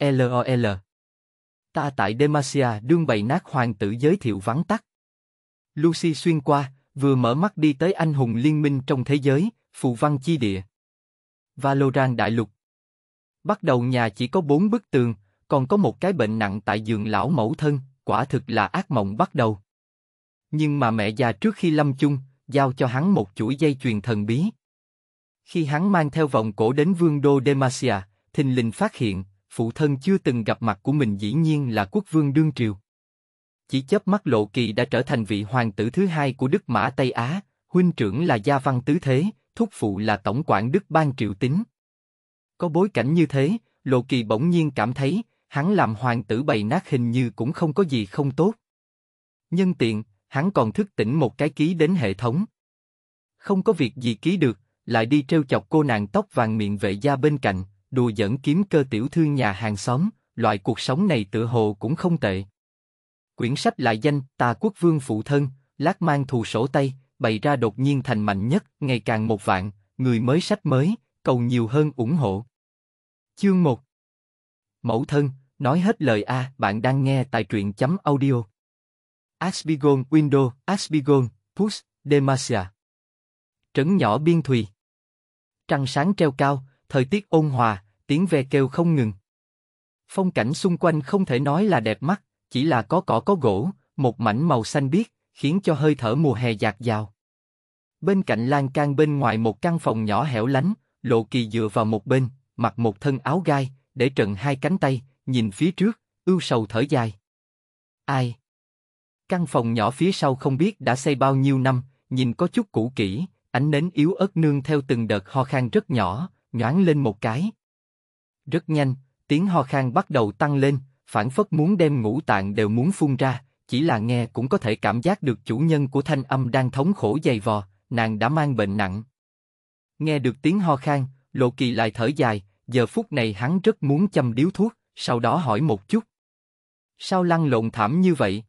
LOL. Ta tại Demacia đương bày nát hoàng tử giới thiệu vắng tắt. Lucy xuyên qua, vừa mở mắt đi tới anh hùng liên minh trong thế giới, phụ văn chi địa. Valorant đại lục. Bắt đầu nhà chỉ có bốn bức tường, còn có một cái bệnh nặng tại giường lão mẫu thân, quả thực là ác mộng bắt đầu. Nhưng mà mẹ già trước khi lâm chung, giao cho hắn một chuỗi dây chuyền thần bí. Khi hắn mang theo vòng cổ đến vương đô Demacia, thình lình phát hiện, phụ thân chưa từng gặp mặt của mình dĩ nhiên là quốc vương đương triều. Chỉ chớp mắt Lộ Kỳ đã trở thành vị hoàng tử thứ hai của Đức Mã Tây Á, huynh trưởng là Gia Văn Tứ Thế, thúc phụ là Tổng quản Đức Ban Triệu Tính. Có bối cảnh như thế, Lộ Kỳ bỗng nhiên cảm thấy, hắn làm hoàng tử bày nát hình như cũng không có gì không tốt. Nhân tiện, hắn còn thức tỉnh một cái ký đến hệ thống. Không có việc gì ký được, lại đi treo chọc cô nàng tóc vàng miệng vệ gia bên cạnh, đùa dẫn kiếm cơ tiểu thư nhà hàng xóm, loại cuộc sống này tự hồ cũng không tệ. Quyển sách lại danh Tà Quốc Vương Phụ Thân, lát mang thù sổ tay, bày ra đột nhiên thành mạnh nhất, ngày càng một vạn, người mới sách mới, cầu nhiều hơn ủng hộ. Chương 1 Mẫu thân, nói hết lời A, bạn đang nghe tại truyện chấm audio. Asbigon Window, Asbigon, Push, Demacia. Trấn nhỏ biên thùy. Trăng sáng treo cao, thời tiết ôn hòa, tiếng ve kêu không ngừng. Phong cảnh xung quanh không thể nói là đẹp mắt, chỉ là có cỏ có gỗ, một mảnh màu xanh biếc, khiến cho hơi thở mùa hè dạt dào. Bên cạnh lan can bên ngoài một căn phòng nhỏ hẻo lánh, lộ kỳ dựa vào một bên, mặc một thân áo gai, để trần hai cánh tay, nhìn phía trước, ưu sầu thở dài. Ai? Căn phòng nhỏ phía sau không biết đã xây bao nhiêu năm, nhìn có chút cũ kỹ, ánh nến yếu ớt nương theo từng đợt ho khan rất nhỏ, nhoáng lên một cái, rất nhanh, tiếng ho khan bắt đầu tăng lên, phản phất muốn đem ngũ tạng đều muốn phun ra, chỉ là nghe cũng có thể cảm giác được chủ nhân của thanh âm đang thống khổ dày vò, nàng đã mang bệnh nặng. Nghe được tiếng ho khan, Lộ Kỳ lại thở dài, giờ phút này hắn rất muốn châm điếu thuốc, sau đó hỏi một chút. Sao lăn lộn thảm như vậy?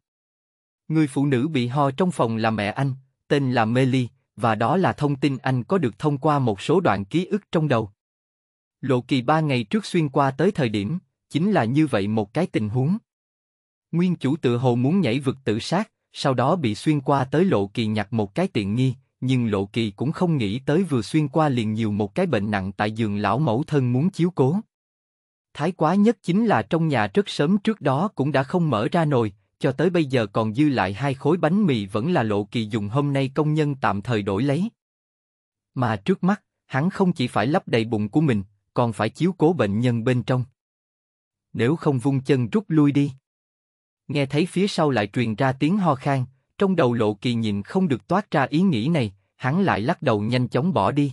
Người phụ nữ bị ho trong phòng là mẹ anh, tên là Meli, và đó là thông tin anh có được thông qua một số đoạn ký ức trong đầu. Lộ kỳ ba ngày trước xuyên qua tới thời điểm, chính là như vậy một cái tình huống. Nguyên chủ tự hồ muốn nhảy vực tự sát, sau đó bị xuyên qua tới lộ kỳ nhặt một cái tiện nghi, nhưng lộ kỳ cũng không nghĩ tới vừa xuyên qua liền nhiều một cái bệnh nặng tại giường lão mẫu thân muốn chiếu cố. Thái quá nhất chính là trong nhà rất sớm trước đó cũng đã không mở ra nồi, cho tới bây giờ còn dư lại hai khối bánh mì vẫn là lộ kỳ dùng hôm nay công nhân tạm thời đổi lấy. Mà trước mắt, hắn không chỉ phải lấp đầy bụng của mình, còn phải chiếu cố bệnh nhân bên trong. Nếu không vung chân rút lui đi. Nghe thấy phía sau lại truyền ra tiếng ho khan, trong đầu lộ kỳ nhìn không được toát ra ý nghĩ này, hắn lại lắc đầu nhanh chóng bỏ đi.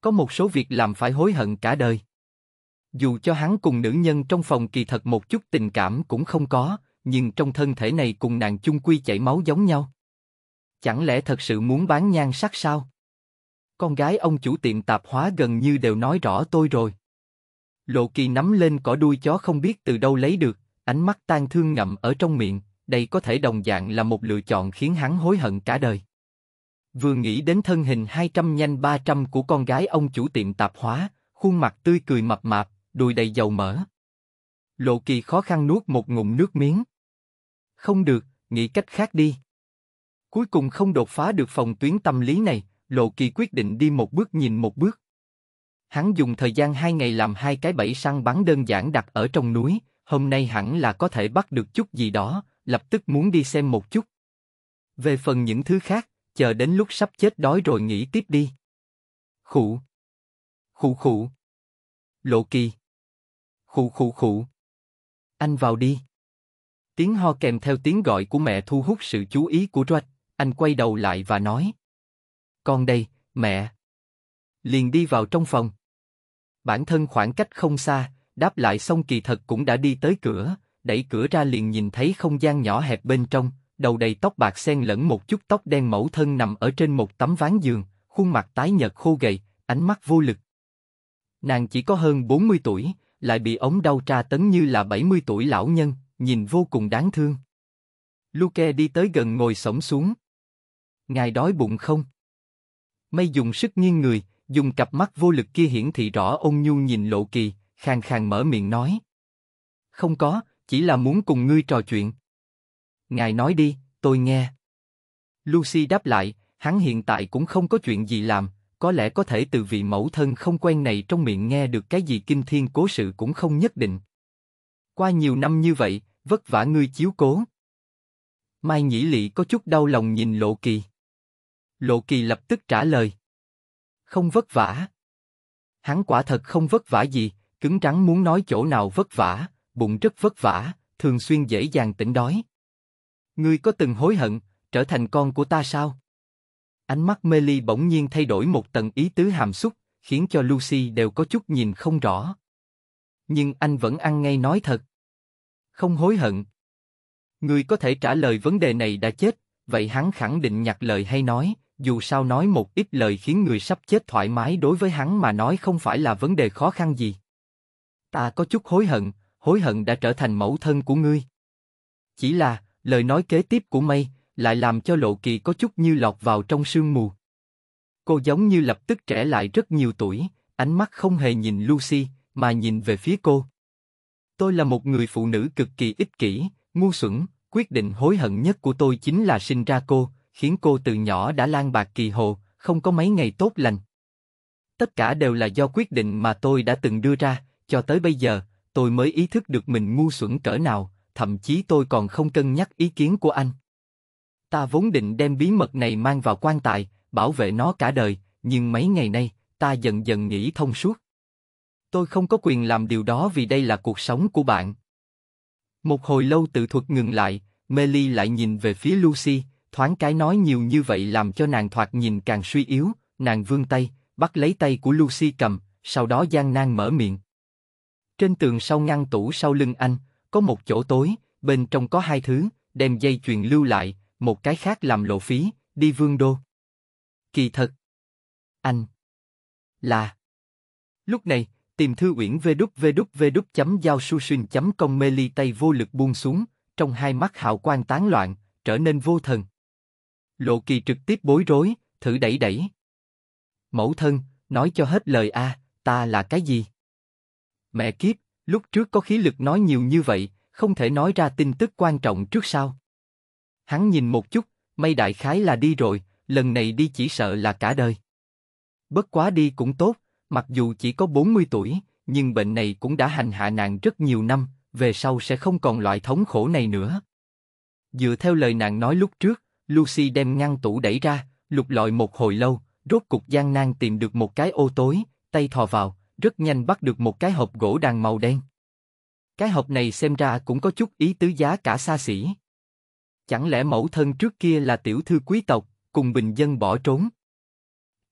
Có một số việc làm phải hối hận cả đời. Dù cho hắn cùng nữ nhân trong phòng kỳ thật một chút tình cảm cũng không có, nhưng trong thân thể này cùng nàng chung quy chảy máu giống nhau. Chẳng lẽ thật sự muốn bán nhan sắc sao? con gái ông chủ tiệm tạp hóa gần như đều nói rõ tôi rồi. Lộ kỳ nắm lên cỏ đuôi chó không biết từ đâu lấy được, ánh mắt tan thương ngậm ở trong miệng, đây có thể đồng dạng là một lựa chọn khiến hắn hối hận cả đời. Vừa nghĩ đến thân hình 200 nhanh 300 của con gái ông chủ tiệm tạp hóa, khuôn mặt tươi cười mập mạp, đùi đầy dầu mỡ. Lộ kỳ khó khăn nuốt một ngụm nước miếng. Không được, nghĩ cách khác đi. Cuối cùng không đột phá được phòng tuyến tâm lý này, Lộ Kỳ quyết định đi một bước nhìn một bước. Hắn dùng thời gian hai ngày làm hai cái bẫy săn bắn đơn giản đặt ở trong núi, hôm nay hẳn là có thể bắt được chút gì đó, lập tức muốn đi xem một chút. Về phần những thứ khác, chờ đến lúc sắp chết đói rồi nghĩ tiếp đi. Khụ. Khụ khụ. Lộ Kỳ. Khụ khụ khụ. Anh vào đi. Tiếng ho kèm theo tiếng gọi của mẹ thu hút sự chú ý của Rạch, anh quay đầu lại và nói con đây, mẹ. Liền đi vào trong phòng. Bản thân khoảng cách không xa, đáp lại xong kỳ thật cũng đã đi tới cửa, đẩy cửa ra liền nhìn thấy không gian nhỏ hẹp bên trong, đầu đầy tóc bạc xen lẫn một chút tóc đen mẫu thân nằm ở trên một tấm ván giường, khuôn mặt tái nhợt khô gầy, ánh mắt vô lực. Nàng chỉ có hơn 40 tuổi, lại bị ống đau tra tấn như là 70 tuổi lão nhân, nhìn vô cùng đáng thương. Luke đi tới gần ngồi sổng xuống. Ngài đói bụng không? Mây dùng sức nghiêng người, dùng cặp mắt vô lực kia hiển thị rõ ôn nhu nhìn lộ kỳ, khàn khàn mở miệng nói. Không có, chỉ là muốn cùng ngươi trò chuyện. Ngài nói đi, tôi nghe. Lucy đáp lại, hắn hiện tại cũng không có chuyện gì làm, có lẽ có thể từ vị mẫu thân không quen này trong miệng nghe được cái gì kinh thiên cố sự cũng không nhất định. Qua nhiều năm như vậy, vất vả ngươi chiếu cố. Mai Nhĩ Lị có chút đau lòng nhìn Lộ Kỳ. Lộ Kỳ lập tức trả lời. Không vất vả. Hắn quả thật không vất vả gì, cứng rắn muốn nói chỗ nào vất vả, bụng rất vất vả, thường xuyên dễ dàng tỉnh đói. Ngươi có từng hối hận, trở thành con của ta sao? Ánh mắt Meli bỗng nhiên thay đổi một tầng ý tứ hàm xúc, khiến cho Lucy đều có chút nhìn không rõ. Nhưng anh vẫn ăn ngay nói thật. Không hối hận. Ngươi có thể trả lời vấn đề này đã chết, vậy hắn khẳng định nhặt lời hay nói, dù sao nói một ít lời khiến người sắp chết thoải mái đối với hắn mà nói không phải là vấn đề khó khăn gì. Ta có chút hối hận, hối hận đã trở thành mẫu thân của ngươi. Chỉ là, lời nói kế tiếp của mây, lại làm cho lộ kỳ có chút như lọt vào trong sương mù. Cô giống như lập tức trẻ lại rất nhiều tuổi, ánh mắt không hề nhìn Lucy, mà nhìn về phía cô. Tôi là một người phụ nữ cực kỳ ích kỷ, ngu xuẩn, quyết định hối hận nhất của tôi chính là sinh ra cô, khiến cô từ nhỏ đã lang bạc kỳ hồ, không có mấy ngày tốt lành. Tất cả đều là do quyết định mà tôi đã từng đưa ra, cho tới bây giờ, tôi mới ý thức được mình ngu xuẩn cỡ nào, thậm chí tôi còn không cân nhắc ý kiến của anh. Ta vốn định đem bí mật này mang vào quan tài, bảo vệ nó cả đời, nhưng mấy ngày nay, ta dần dần nghĩ thông suốt. Tôi không có quyền làm điều đó vì đây là cuộc sống của bạn. Một hồi lâu tự thuật ngừng lại, Melly lại nhìn về phía Lucy, Thoáng cái nói nhiều như vậy làm cho nàng thoạt nhìn càng suy yếu, nàng vươn tay, bắt lấy tay của Lucy cầm, sau đó gian nan mở miệng. Trên tường sau ngăn tủ sau lưng anh, có một chỗ tối, bên trong có hai thứ, đem dây chuyền lưu lại, một cái khác làm lộ phí, đi vương đô. Kỳ thật. Anh. Là. Lúc này, tìm thư uyển vê đúc vê đúc vê đúc chấm giao su xuyên chấm công mê ly tay vô lực buông xuống, trong hai mắt hạo quang tán loạn, trở nên vô thần. Lộ kỳ trực tiếp bối rối, thử đẩy đẩy. Mẫu thân, nói cho hết lời a, ta là cái gì? Mẹ kiếp, lúc trước có khí lực nói nhiều như vậy, không thể nói ra tin tức quan trọng trước sau. Hắn nhìn một chút, mây đại khái là đi rồi, lần này đi chỉ sợ là cả đời. Bất quá đi cũng tốt, mặc dù chỉ có 40 tuổi, nhưng bệnh này cũng đã hành hạ nàng rất nhiều năm, về sau sẽ không còn loại thống khổ này nữa. Dựa theo lời nàng nói lúc trước, Lucy đem ngăn tủ đẩy ra, lục lọi một hồi lâu, rốt cục gian nan tìm được một cái ô tối, tay thò vào, rất nhanh bắt được một cái hộp gỗ đàn màu đen. Cái hộp này xem ra cũng có chút ý tứ giá cả xa xỉ. Chẳng lẽ mẫu thân trước kia là tiểu thư quý tộc, cùng bình dân bỏ trốn?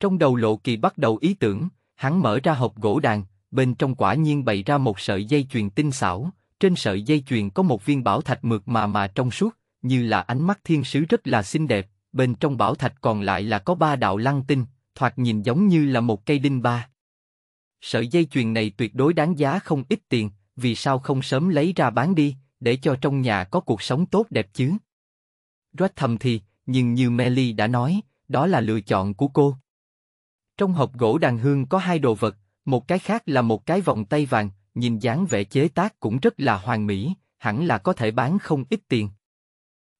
Trong đầu lộ kỳ bắt đầu ý tưởng, hắn mở ra hộp gỗ đàn, bên trong quả nhiên bày ra một sợi dây chuyền tinh xảo, trên sợi dây chuyền có một viên bảo thạch mượt mà mà trong suốt, như là ánh mắt thiên sứ rất là xinh đẹp, bên trong bảo thạch còn lại là có ba đạo lăng tinh, thoạt nhìn giống như là một cây đinh ba. Sợi dây chuyền này tuyệt đối đáng giá không ít tiền, vì sao không sớm lấy ra bán đi, để cho trong nhà có cuộc sống tốt đẹp chứ? Rách thầm thì, nhưng như Melly đã nói, đó là lựa chọn của cô. Trong hộp gỗ đàn hương có hai đồ vật, một cái khác là một cái vòng tay vàng, nhìn dáng vẻ chế tác cũng rất là hoàn mỹ, hẳn là có thể bán không ít tiền.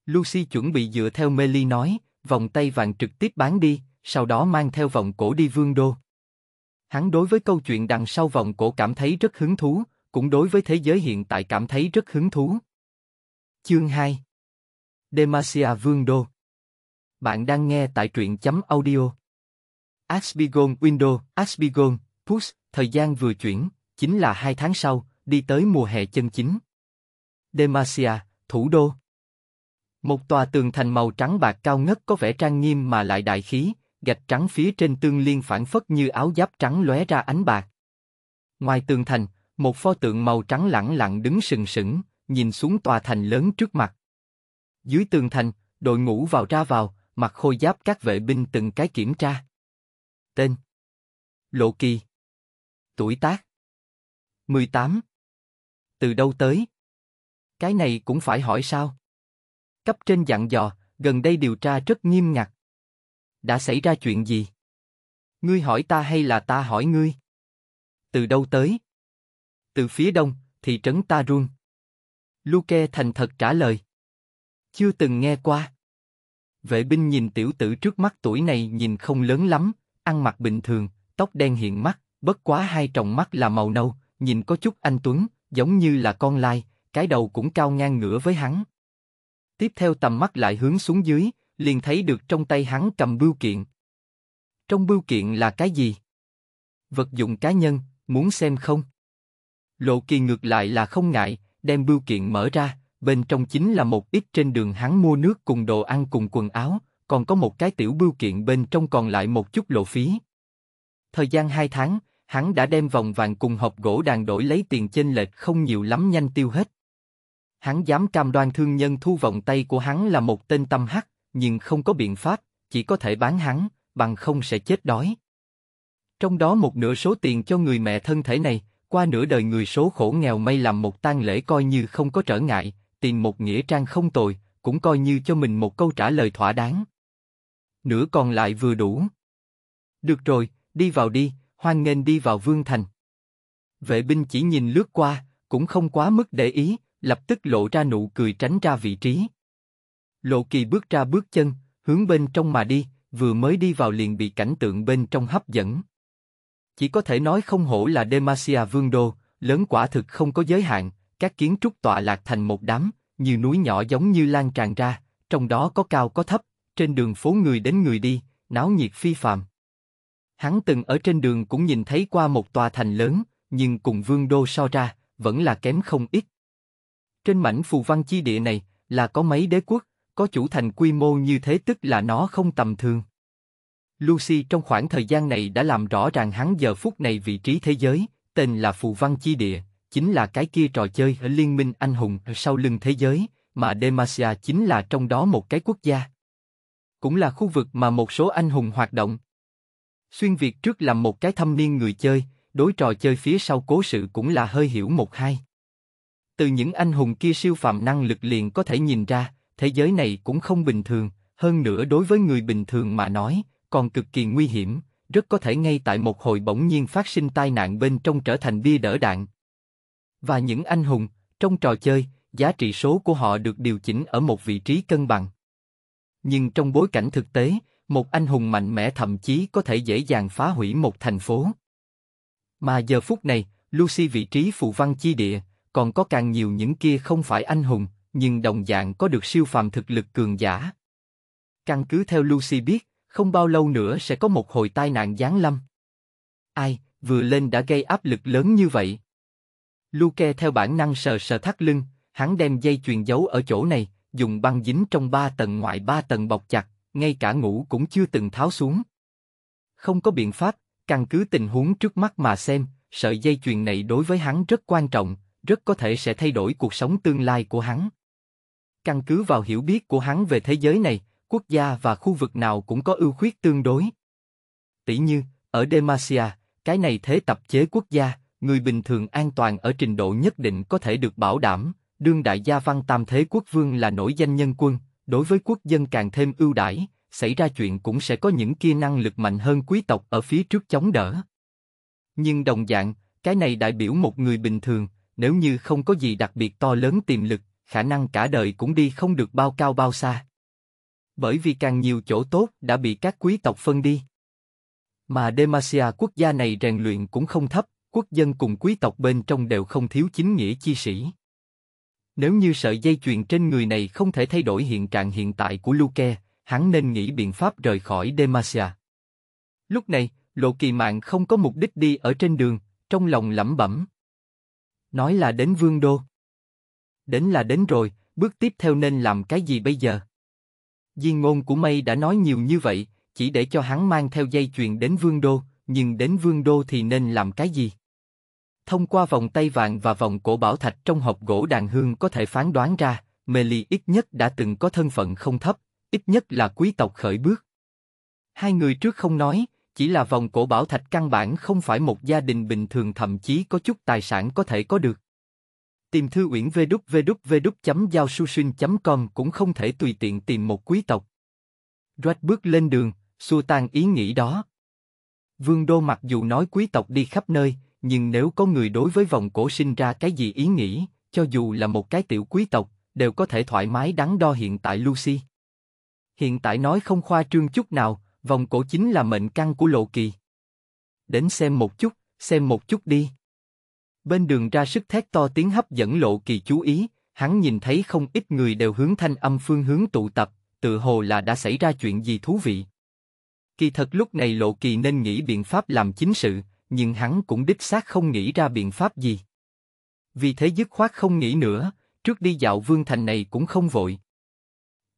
Lucy chuẩn bị dựa theo Meli nói, vòng tay vàng trực tiếp bán đi, sau đó mang theo vòng cổ đi vương đô. Hắn đối với câu chuyện đằng sau vòng cổ cảm thấy rất hứng thú, cũng đối với thế giới hiện tại cảm thấy rất hứng thú. Chương 2 Demacia Vương Đô Bạn đang nghe tại truyện chấm audio. Asbigon Window, Asbigon, Push, thời gian vừa chuyển, chính là hai tháng sau, đi tới mùa hè chân chính. Demacia, thủ đô. Một tòa tường thành màu trắng bạc cao ngất có vẻ trang nghiêm mà lại đại khí, gạch trắng phía trên tương liên phản phất như áo giáp trắng lóe ra ánh bạc. Ngoài tường thành, một pho tượng màu trắng lẳng lặng đứng sừng sững, nhìn xuống tòa thành lớn trước mặt. Dưới tường thành, đội ngũ vào ra vào, mặc khôi giáp các vệ binh từng cái kiểm tra. Tên Lộ Kỳ Tuổi tác 18 Từ đâu tới? Cái này cũng phải hỏi sao? Cấp trên dặn dò, gần đây điều tra rất nghiêm ngặt. Đã xảy ra chuyện gì? Ngươi hỏi ta hay là ta hỏi ngươi? Từ đâu tới? Từ phía đông, thị trấn Tarun. Luke thành thật trả lời. Chưa từng nghe qua. Vệ binh nhìn tiểu tử trước mắt tuổi này nhìn không lớn lắm, ăn mặc bình thường, tóc đen hiện mắt, bất quá hai tròng mắt là màu nâu, nhìn có chút anh tuấn, giống như là con lai, cái đầu cũng cao ngang ngửa với hắn. Tiếp theo tầm mắt lại hướng xuống dưới, liền thấy được trong tay hắn cầm bưu kiện. Trong bưu kiện là cái gì? Vật dụng cá nhân, muốn xem không? Lộ kỳ ngược lại là không ngại, đem bưu kiện mở ra, bên trong chính là một ít trên đường hắn mua nước cùng đồ ăn cùng quần áo, còn có một cái tiểu bưu kiện bên trong còn lại một chút lộ phí. Thời gian hai tháng, hắn đã đem vòng vàng cùng hộp gỗ đàn đổi lấy tiền chênh lệch không nhiều lắm nhanh tiêu hết hắn dám cam đoan thương nhân thu vòng tay của hắn là một tên tâm hắc, nhưng không có biện pháp, chỉ có thể bán hắn, bằng không sẽ chết đói. Trong đó một nửa số tiền cho người mẹ thân thể này, qua nửa đời người số khổ nghèo may làm một tang lễ coi như không có trở ngại, tìm một nghĩa trang không tồi, cũng coi như cho mình một câu trả lời thỏa đáng. Nửa còn lại vừa đủ. Được rồi, đi vào đi, hoan nghênh đi vào vương thành. Vệ binh chỉ nhìn lướt qua, cũng không quá mức để ý, lập tức lộ ra nụ cười tránh ra vị trí. Lộ kỳ bước ra bước chân, hướng bên trong mà đi, vừa mới đi vào liền bị cảnh tượng bên trong hấp dẫn. Chỉ có thể nói không hổ là Demacia Vương Đô, lớn quả thực không có giới hạn, các kiến trúc tọa lạc thành một đám, như núi nhỏ giống như lan tràn ra, trong đó có cao có thấp, trên đường phố người đến người đi, náo nhiệt phi phàm. Hắn từng ở trên đường cũng nhìn thấy qua một tòa thành lớn, nhưng cùng Vương Đô so ra, vẫn là kém không ít. Trên mảnh phù văn chi địa này là có mấy đế quốc, có chủ thành quy mô như thế tức là nó không tầm thường. Lucy trong khoảng thời gian này đã làm rõ ràng hắn giờ phút này vị trí thế giới, tên là Phù Văn Chi Địa, chính là cái kia trò chơi ở Liên minh Anh Hùng sau lưng thế giới, mà Demacia chính là trong đó một cái quốc gia. Cũng là khu vực mà một số anh hùng hoạt động. Xuyên Việt trước làm một cái thâm niên người chơi, đối trò chơi phía sau cố sự cũng là hơi hiểu một hai. Từ những anh hùng kia siêu phàm năng lực liền có thể nhìn ra, thế giới này cũng không bình thường, hơn nữa đối với người bình thường mà nói, còn cực kỳ nguy hiểm, rất có thể ngay tại một hồi bỗng nhiên phát sinh tai nạn bên trong trở thành bia đỡ đạn. Và những anh hùng, trong trò chơi, giá trị số của họ được điều chỉnh ở một vị trí cân bằng. Nhưng trong bối cảnh thực tế, một anh hùng mạnh mẽ thậm chí có thể dễ dàng phá hủy một thành phố. Mà giờ phút này, Lucy vị trí phụ văn chi địa, còn có càng nhiều những kia không phải anh hùng, nhưng đồng dạng có được siêu phàm thực lực cường giả. Căn cứ theo Lucy biết, không bao lâu nữa sẽ có một hồi tai nạn giáng lâm. Ai, vừa lên đã gây áp lực lớn như vậy. Luke theo bản năng sờ sờ thắt lưng, hắn đem dây chuyền giấu ở chỗ này, dùng băng dính trong ba tầng ngoại ba tầng bọc chặt, ngay cả ngủ cũng chưa từng tháo xuống. Không có biện pháp, căn cứ tình huống trước mắt mà xem, sợi dây chuyền này đối với hắn rất quan trọng, rất có thể sẽ thay đổi cuộc sống tương lai của hắn. Căn cứ vào hiểu biết của hắn về thế giới này, quốc gia và khu vực nào cũng có ưu khuyết tương đối. Tỷ như, ở Demacia, cái này thế tập chế quốc gia, người bình thường an toàn ở trình độ nhất định có thể được bảo đảm, đương đại gia văn tam thế quốc vương là nổi danh nhân quân, đối với quốc dân càng thêm ưu đãi, xảy ra chuyện cũng sẽ có những kia năng lực mạnh hơn quý tộc ở phía trước chống đỡ. Nhưng đồng dạng, cái này đại biểu một người bình thường, nếu như không có gì đặc biệt to lớn tiềm lực, khả năng cả đời cũng đi không được bao cao bao xa. Bởi vì càng nhiều chỗ tốt đã bị các quý tộc phân đi. Mà Demacia quốc gia này rèn luyện cũng không thấp, quốc dân cùng quý tộc bên trong đều không thiếu chính nghĩa chi sĩ. Nếu như sợi dây chuyền trên người này không thể thay đổi hiện trạng hiện tại của Luke, hắn nên nghĩ biện pháp rời khỏi Demacia. Lúc này, Lộ Kỳ Mạng không có mục đích đi ở trên đường, trong lòng lẩm bẩm, Nói là đến vương đô. Đến là đến rồi, bước tiếp theo nên làm cái gì bây giờ? Di ngôn của mây đã nói nhiều như vậy, chỉ để cho hắn mang theo dây chuyền đến vương đô, nhưng đến vương đô thì nên làm cái gì? Thông qua vòng tay vàng và vòng cổ bảo thạch trong hộp gỗ đàn hương có thể phán đoán ra, Meli ít nhất đã từng có thân phận không thấp, ít nhất là quý tộc khởi bước. Hai người trước không nói, chỉ là vòng cổ bảo thạch căn bản không phải một gia đình bình thường thậm chí có chút tài sản có thể có được. Tìm thư uyển www.giao-su-shin.com cũng không thể tùy tiện tìm một quý tộc. Rách bước lên đường, xua tan ý nghĩ đó. Vương Đô mặc dù nói quý tộc đi khắp nơi, nhưng nếu có người đối với vòng cổ sinh ra cái gì ý nghĩ, cho dù là một cái tiểu quý tộc, đều có thể thoải mái đắn đo hiện tại Lucy. Hiện tại nói không khoa trương chút nào, Vòng cổ chính là mệnh căn của Lộ Kỳ. Đến xem một chút, xem một chút đi. Bên đường ra sức thét to tiếng hấp dẫn Lộ Kỳ chú ý, hắn nhìn thấy không ít người đều hướng thanh âm phương hướng tụ tập, tự hồ là đã xảy ra chuyện gì thú vị. Kỳ thật lúc này Lộ Kỳ nên nghĩ biện pháp làm chính sự, nhưng hắn cũng đích xác không nghĩ ra biện pháp gì. Vì thế dứt khoát không nghĩ nữa, trước đi dạo vương thành này cũng không vội.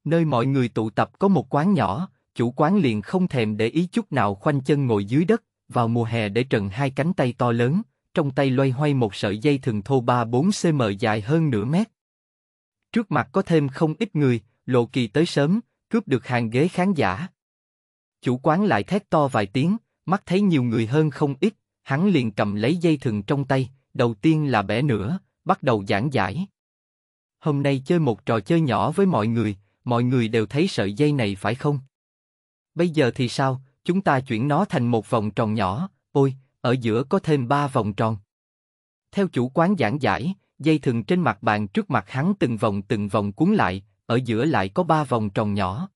Nơi mọi người tụ tập có một quán nhỏ, chủ quán liền không thèm để ý chút nào khoanh chân ngồi dưới đất, vào mùa hè để trần hai cánh tay to lớn, trong tay loay hoay một sợi dây thừng thô 3-4 cm dài hơn nửa mét. Trước mặt có thêm không ít người, lộ kỳ tới sớm, cướp được hàng ghế khán giả. Chủ quán lại thét to vài tiếng, mắt thấy nhiều người hơn không ít, hắn liền cầm lấy dây thừng trong tay, đầu tiên là bẻ nửa, bắt đầu giảng giải. Hôm nay chơi một trò chơi nhỏ với mọi người, mọi người đều thấy sợi dây này phải không? Bây giờ thì sao, chúng ta chuyển nó thành một vòng tròn nhỏ, ôi, ở giữa có thêm ba vòng tròn. Theo chủ quán giảng giải, dây thừng trên mặt bàn trước mặt hắn từng vòng từng vòng cuốn lại, ở giữa lại có ba vòng tròn nhỏ.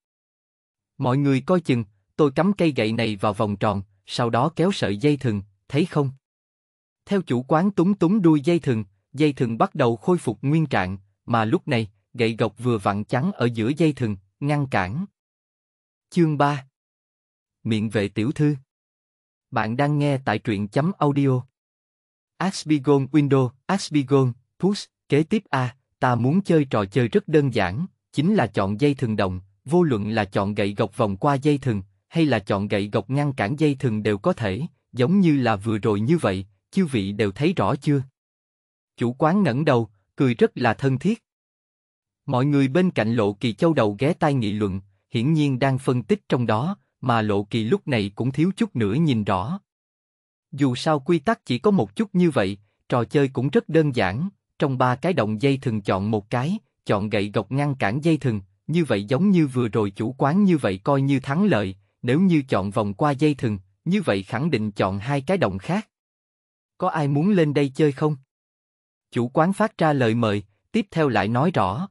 Mọi người coi chừng, tôi cắm cây gậy này vào vòng tròn, sau đó kéo sợi dây thừng, thấy không? Theo chủ quán túng túng đuôi dây thừng, dây thừng bắt đầu khôi phục nguyên trạng, mà lúc này, gậy gộc vừa vặn chắn ở giữa dây thừng, ngăn cản. Chương 3 miệng vệ tiểu thư. Bạn đang nghe tại truyện chấm audio. Asbigon Window, Asbigon, Push, kế tiếp A, ta muốn chơi trò chơi rất đơn giản, chính là chọn dây thường đồng, vô luận là chọn gậy gọc vòng qua dây thường hay là chọn gậy gọc ngăn cản dây thường đều có thể, giống như là vừa rồi như vậy, chư vị đều thấy rõ chưa? Chủ quán ngẩng đầu, cười rất là thân thiết. Mọi người bên cạnh lộ kỳ châu đầu ghé tai nghị luận, hiển nhiên đang phân tích trong đó, mà lộ kỳ lúc này cũng thiếu chút nữa nhìn rõ. Dù sao quy tắc chỉ có một chút như vậy, trò chơi cũng rất đơn giản, trong ba cái động dây thừng chọn một cái, chọn gậy gộc ngăn cản dây thừng, như vậy giống như vừa rồi chủ quán như vậy coi như thắng lợi, nếu như chọn vòng qua dây thừng, như vậy khẳng định chọn hai cái động khác. Có ai muốn lên đây chơi không? Chủ quán phát ra lời mời, tiếp theo lại nói rõ.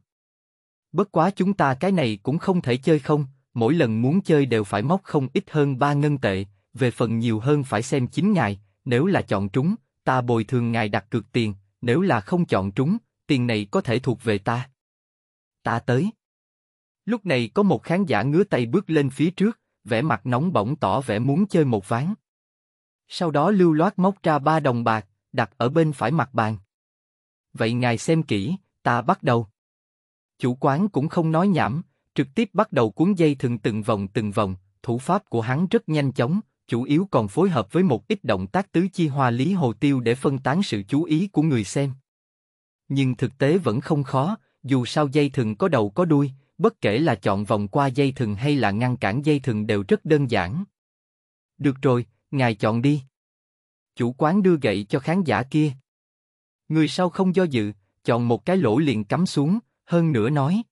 Bất quá chúng ta cái này cũng không thể chơi không, mỗi lần muốn chơi đều phải móc không ít hơn ba ngân tệ, về phần nhiều hơn phải xem chính ngài, nếu là chọn trúng, ta bồi thường ngài đặt cược tiền, nếu là không chọn trúng, tiền này có thể thuộc về ta. Ta tới. Lúc này có một khán giả ngứa tay bước lên phía trước, vẻ mặt nóng bỏng tỏ vẻ muốn chơi một ván. Sau đó lưu loát móc ra ba đồng bạc, đặt ở bên phải mặt bàn. Vậy ngài xem kỹ, ta bắt đầu. Chủ quán cũng không nói nhảm, trực tiếp bắt đầu cuốn dây thừng từng vòng từng vòng, thủ pháp của hắn rất nhanh chóng, chủ yếu còn phối hợp với một ít động tác tứ chi hoa lý hồ tiêu để phân tán sự chú ý của người xem. Nhưng thực tế vẫn không khó, dù sao dây thừng có đầu có đuôi, bất kể là chọn vòng qua dây thừng hay là ngăn cản dây thừng đều rất đơn giản. Được rồi, ngài chọn đi. Chủ quán đưa gậy cho khán giả kia. Người sau không do dự, chọn một cái lỗ liền cắm xuống, hơn nữa nói,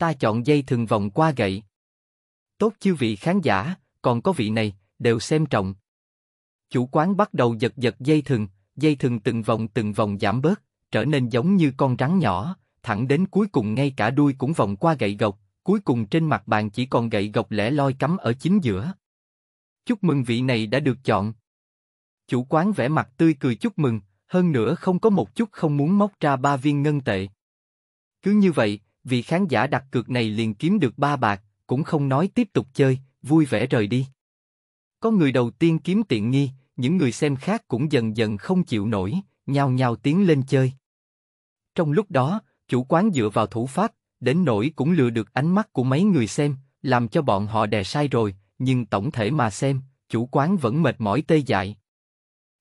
ta chọn dây thường vòng qua gậy. Tốt chư vị khán giả, còn có vị này, đều xem trọng. Chủ quán bắt đầu giật giật dây thừng, dây thừng từng vòng từng vòng giảm bớt, trở nên giống như con rắn nhỏ, thẳng đến cuối cùng ngay cả đuôi cũng vòng qua gậy gộc, cuối cùng trên mặt bàn chỉ còn gậy gộc lẻ loi cắm ở chính giữa. Chúc mừng vị này đã được chọn. Chủ quán vẽ mặt tươi cười chúc mừng, hơn nữa không có một chút không muốn móc ra ba viên ngân tệ. Cứ như vậy, vị khán giả đặt cược này liền kiếm được ba bạc, cũng không nói tiếp tục chơi, vui vẻ rời đi. Có người đầu tiên kiếm tiện nghi, những người xem khác cũng dần dần không chịu nổi, nhao nhao tiến lên chơi. Trong lúc đó, chủ quán dựa vào thủ pháp, đến nổi cũng lừa được ánh mắt của mấy người xem, làm cho bọn họ đè sai rồi, nhưng tổng thể mà xem, chủ quán vẫn mệt mỏi tê dại.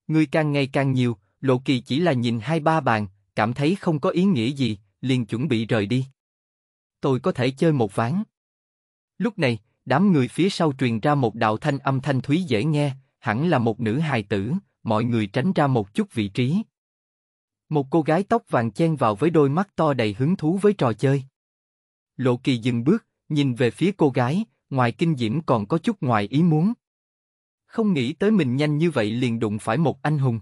Người càng ngày càng nhiều, Lộ Kỳ chỉ là nhìn hai ba bàn, cảm thấy không có ý nghĩa gì, liền chuẩn bị rời đi tôi có thể chơi một ván. Lúc này, đám người phía sau truyền ra một đạo thanh âm thanh thúy dễ nghe, hẳn là một nữ hài tử, mọi người tránh ra một chút vị trí. Một cô gái tóc vàng chen vào với đôi mắt to đầy hứng thú với trò chơi. Lộ Kỳ dừng bước, nhìn về phía cô gái, ngoài kinh diễm còn có chút ngoài ý muốn. Không nghĩ tới mình nhanh như vậy liền đụng phải một anh hùng.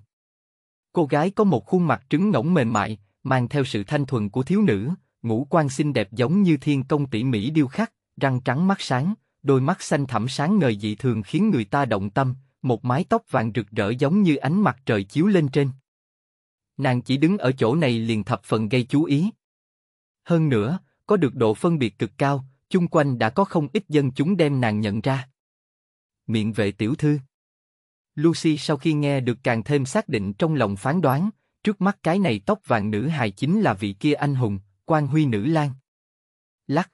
Cô gái có một khuôn mặt trứng ngỗng mềm mại, mang theo sự thanh thuần của thiếu nữ, ngũ quan xinh đẹp giống như thiên công tỉ mỉ điêu khắc, răng trắng mắt sáng, đôi mắt xanh thẳm sáng ngời dị thường khiến người ta động tâm, một mái tóc vàng rực rỡ giống như ánh mặt trời chiếu lên trên. Nàng chỉ đứng ở chỗ này liền thập phần gây chú ý. Hơn nữa, có được độ phân biệt cực cao, chung quanh đã có không ít dân chúng đem nàng nhận ra. Miệng vệ tiểu thư Lucy sau khi nghe được càng thêm xác định trong lòng phán đoán, trước mắt cái này tóc vàng nữ hài chính là vị kia anh hùng, quan huy nữ lang. Lắc.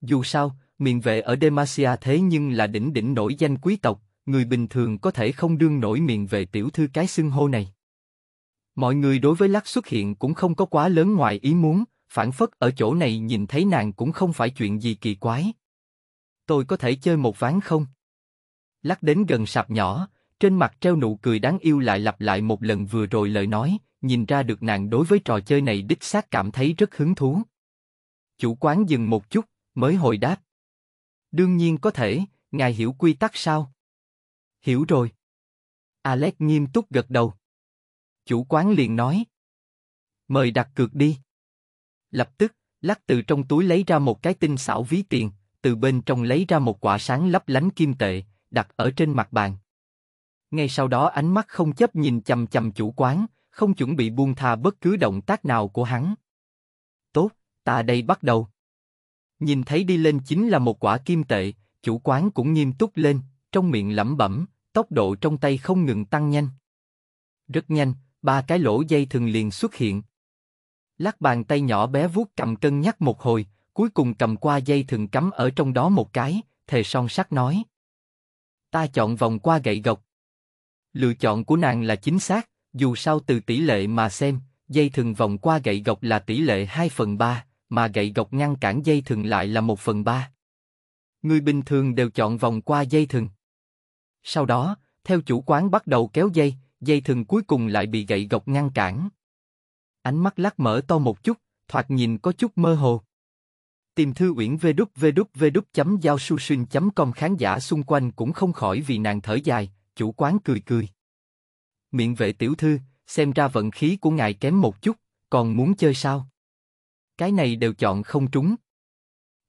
Dù sao, miền vệ ở Demacia thế nhưng là đỉnh đỉnh nổi danh quý tộc, người bình thường có thể không đương nổi miền vệ tiểu thư cái xưng hô này. Mọi người đối với lắc xuất hiện cũng không có quá lớn ngoài ý muốn, phản phất ở chỗ này nhìn thấy nàng cũng không phải chuyện gì kỳ quái. Tôi có thể chơi một ván không? Lắc đến gần sạp nhỏ, trên mặt treo nụ cười đáng yêu lại lặp lại một lần vừa rồi lời nói, nhìn ra được nàng đối với trò chơi này đích xác cảm thấy rất hứng thú. Chủ quán dừng một chút, mới hồi đáp. Đương nhiên có thể, ngài hiểu quy tắc sao? Hiểu rồi. Alex nghiêm túc gật đầu. Chủ quán liền nói. Mời đặt cược đi. Lập tức, lắc từ trong túi lấy ra một cái tinh xảo ví tiền, từ bên trong lấy ra một quả sáng lấp lánh kim tệ, đặt ở trên mặt bàn. Ngay sau đó ánh mắt không chấp nhìn chầm chầm chủ quán, không chuẩn bị buông tha bất cứ động tác nào của hắn. Tốt, ta đây bắt đầu. Nhìn thấy đi lên chính là một quả kim tệ, chủ quán cũng nghiêm túc lên, trong miệng lẩm bẩm, tốc độ trong tay không ngừng tăng nhanh. Rất nhanh, ba cái lỗ dây thường liền xuất hiện. Lắc bàn tay nhỏ bé vuốt cầm cân nhắc một hồi, cuối cùng cầm qua dây thường cắm ở trong đó một cái, thề son sắt nói. Ta chọn vòng qua gậy gộc. Lựa chọn của nàng là chính xác, dù sao từ tỷ lệ mà xem, dây thừng vòng qua gậy gộc là tỷ lệ 2 phần 3, mà gậy gộc ngăn cản dây thừng lại là 1 phần 3. Người bình thường đều chọn vòng qua dây thừng. Sau đó, theo chủ quán bắt đầu kéo dây, dây thừng cuối cùng lại bị gậy gộc ngăn cản. Ánh mắt lát mở to một chút, thoạt nhìn có chút mơ hồ. Tìm thư uyển www.giao su com khán giả xung quanh cũng không khỏi vì nàng thở dài, chủ quán cười cười miệng vệ tiểu thư, xem ra vận khí của ngài kém một chút, còn muốn chơi sao? Cái này đều chọn không trúng.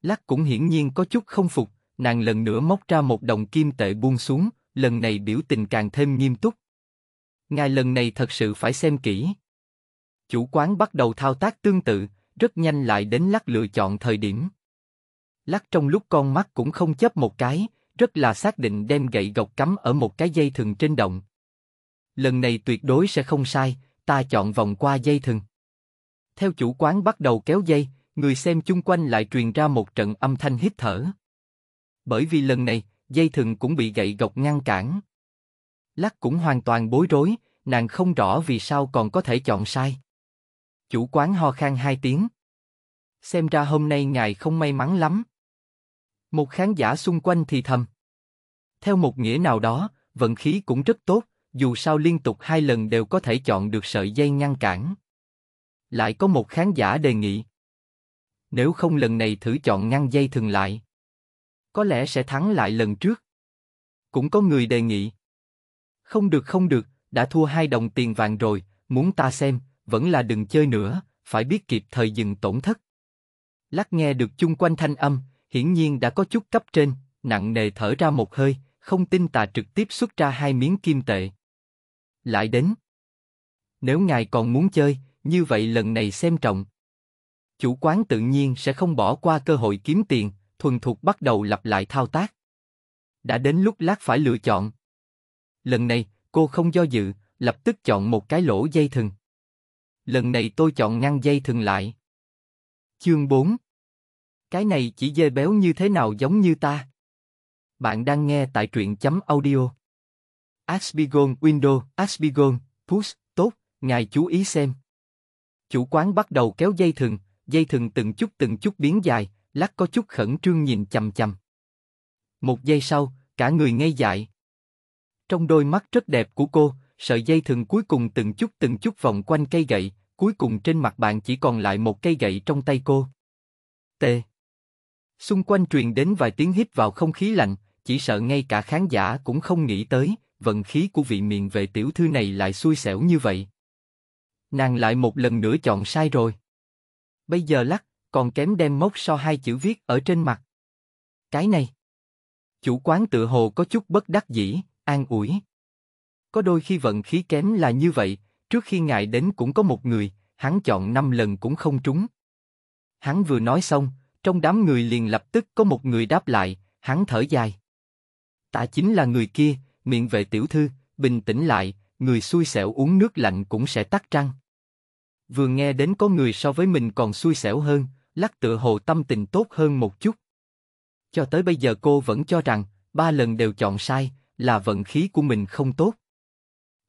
Lắc cũng hiển nhiên có chút không phục, nàng lần nữa móc ra một đồng kim tệ buông xuống, lần này biểu tình càng thêm nghiêm túc. Ngài lần này thật sự phải xem kỹ. Chủ quán bắt đầu thao tác tương tự, rất nhanh lại đến lắc lựa chọn thời điểm. Lắc trong lúc con mắt cũng không chấp một cái, rất là xác định đem gậy gộc cắm ở một cái dây thừng trên động, lần này tuyệt đối sẽ không sai, ta chọn vòng qua dây thừng. Theo chủ quán bắt đầu kéo dây, người xem chung quanh lại truyền ra một trận âm thanh hít thở. Bởi vì lần này, dây thừng cũng bị gậy gộc ngăn cản. Lắc cũng hoàn toàn bối rối, nàng không rõ vì sao còn có thể chọn sai. Chủ quán ho khan hai tiếng. Xem ra hôm nay ngài không may mắn lắm. Một khán giả xung quanh thì thầm. Theo một nghĩa nào đó, vận khí cũng rất tốt, dù sao liên tục hai lần đều có thể chọn được sợi dây ngăn cản. Lại có một khán giả đề nghị. Nếu không lần này thử chọn ngăn dây thường lại. Có lẽ sẽ thắng lại lần trước. Cũng có người đề nghị. Không được không được, đã thua hai đồng tiền vàng rồi, muốn ta xem, vẫn là đừng chơi nữa, phải biết kịp thời dừng tổn thất. Lắc nghe được chung quanh thanh âm, hiển nhiên đã có chút cấp trên, nặng nề thở ra một hơi, không tin tà trực tiếp xuất ra hai miếng kim tệ lại đến. Nếu ngài còn muốn chơi, như vậy lần này xem trọng. Chủ quán tự nhiên sẽ không bỏ qua cơ hội kiếm tiền, thuần thục bắt đầu lặp lại thao tác. Đã đến lúc lát phải lựa chọn. Lần này, cô không do dự, lập tức chọn một cái lỗ dây thừng. Lần này tôi chọn ngăn dây thừng lại. Chương 4 Cái này chỉ dê béo như thế nào giống như ta? Bạn đang nghe tại truyện chấm audio. Aspigon Window, Aspigon, Push, tốt, ngài chú ý xem. Chủ quán bắt đầu kéo dây thừng, dây thừng từng chút từng chút biến dài, lắc có chút khẩn trương nhìn chầm chầm. Một giây sau, cả người ngây dại. Trong đôi mắt rất đẹp của cô, sợi dây thừng cuối cùng từng chút từng chút vòng quanh cây gậy, cuối cùng trên mặt bạn chỉ còn lại một cây gậy trong tay cô. T. Xung quanh truyền đến vài tiếng hít vào không khí lạnh, chỉ sợ ngay cả khán giả cũng không nghĩ tới, vận khí của vị miền về tiểu thư này lại xui xẻo như vậy. Nàng lại một lần nữa chọn sai rồi. Bây giờ lắc, còn kém đem mốc so hai chữ viết ở trên mặt. Cái này. Chủ quán tự hồ có chút bất đắc dĩ, an ủi. Có đôi khi vận khí kém là như vậy, trước khi ngài đến cũng có một người, hắn chọn năm lần cũng không trúng. Hắn vừa nói xong, trong đám người liền lập tức có một người đáp lại, hắn thở dài. Ta chính là người kia, miệng về tiểu thư, bình tĩnh lại, người xui xẻo uống nước lạnh cũng sẽ tắt trăng. Vừa nghe đến có người so với mình còn xui xẻo hơn, lắc tựa hồ tâm tình tốt hơn một chút. Cho tới bây giờ cô vẫn cho rằng, ba lần đều chọn sai, là vận khí của mình không tốt.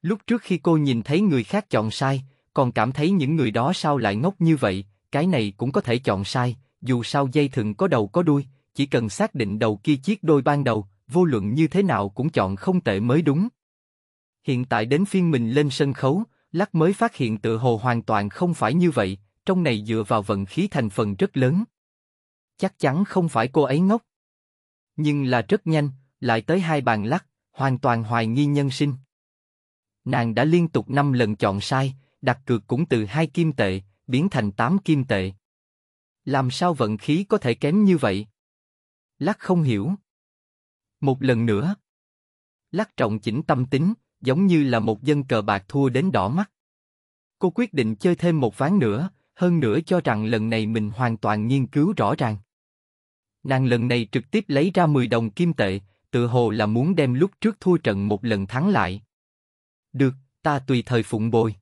Lúc trước khi cô nhìn thấy người khác chọn sai, còn cảm thấy những người đó sao lại ngốc như vậy, cái này cũng có thể chọn sai, dù sao dây thừng có đầu có đuôi, chỉ cần xác định đầu kia chiếc đôi ban đầu, vô luận như thế nào cũng chọn không tệ mới đúng. Hiện tại đến phiên mình lên sân khấu, lắc mới phát hiện tự hồ hoàn toàn không phải như vậy, trong này dựa vào vận khí thành phần rất lớn. Chắc chắn không phải cô ấy ngốc. Nhưng là rất nhanh, lại tới hai bàn lắc, hoàn toàn hoài nghi nhân sinh. Nàng đã liên tục năm lần chọn sai, đặt cược cũng từ hai kim tệ, biến thành tám kim tệ. Làm sao vận khí có thể kém như vậy? Lắc không hiểu, một lần nữa. Lắc trọng chỉnh tâm tính, giống như là một dân cờ bạc thua đến đỏ mắt. Cô quyết định chơi thêm một ván nữa, hơn nữa cho rằng lần này mình hoàn toàn nghiên cứu rõ ràng. Nàng lần này trực tiếp lấy ra 10 đồng kim tệ, tự hồ là muốn đem lúc trước thua trận một lần thắng lại. Được, ta tùy thời phụng bồi.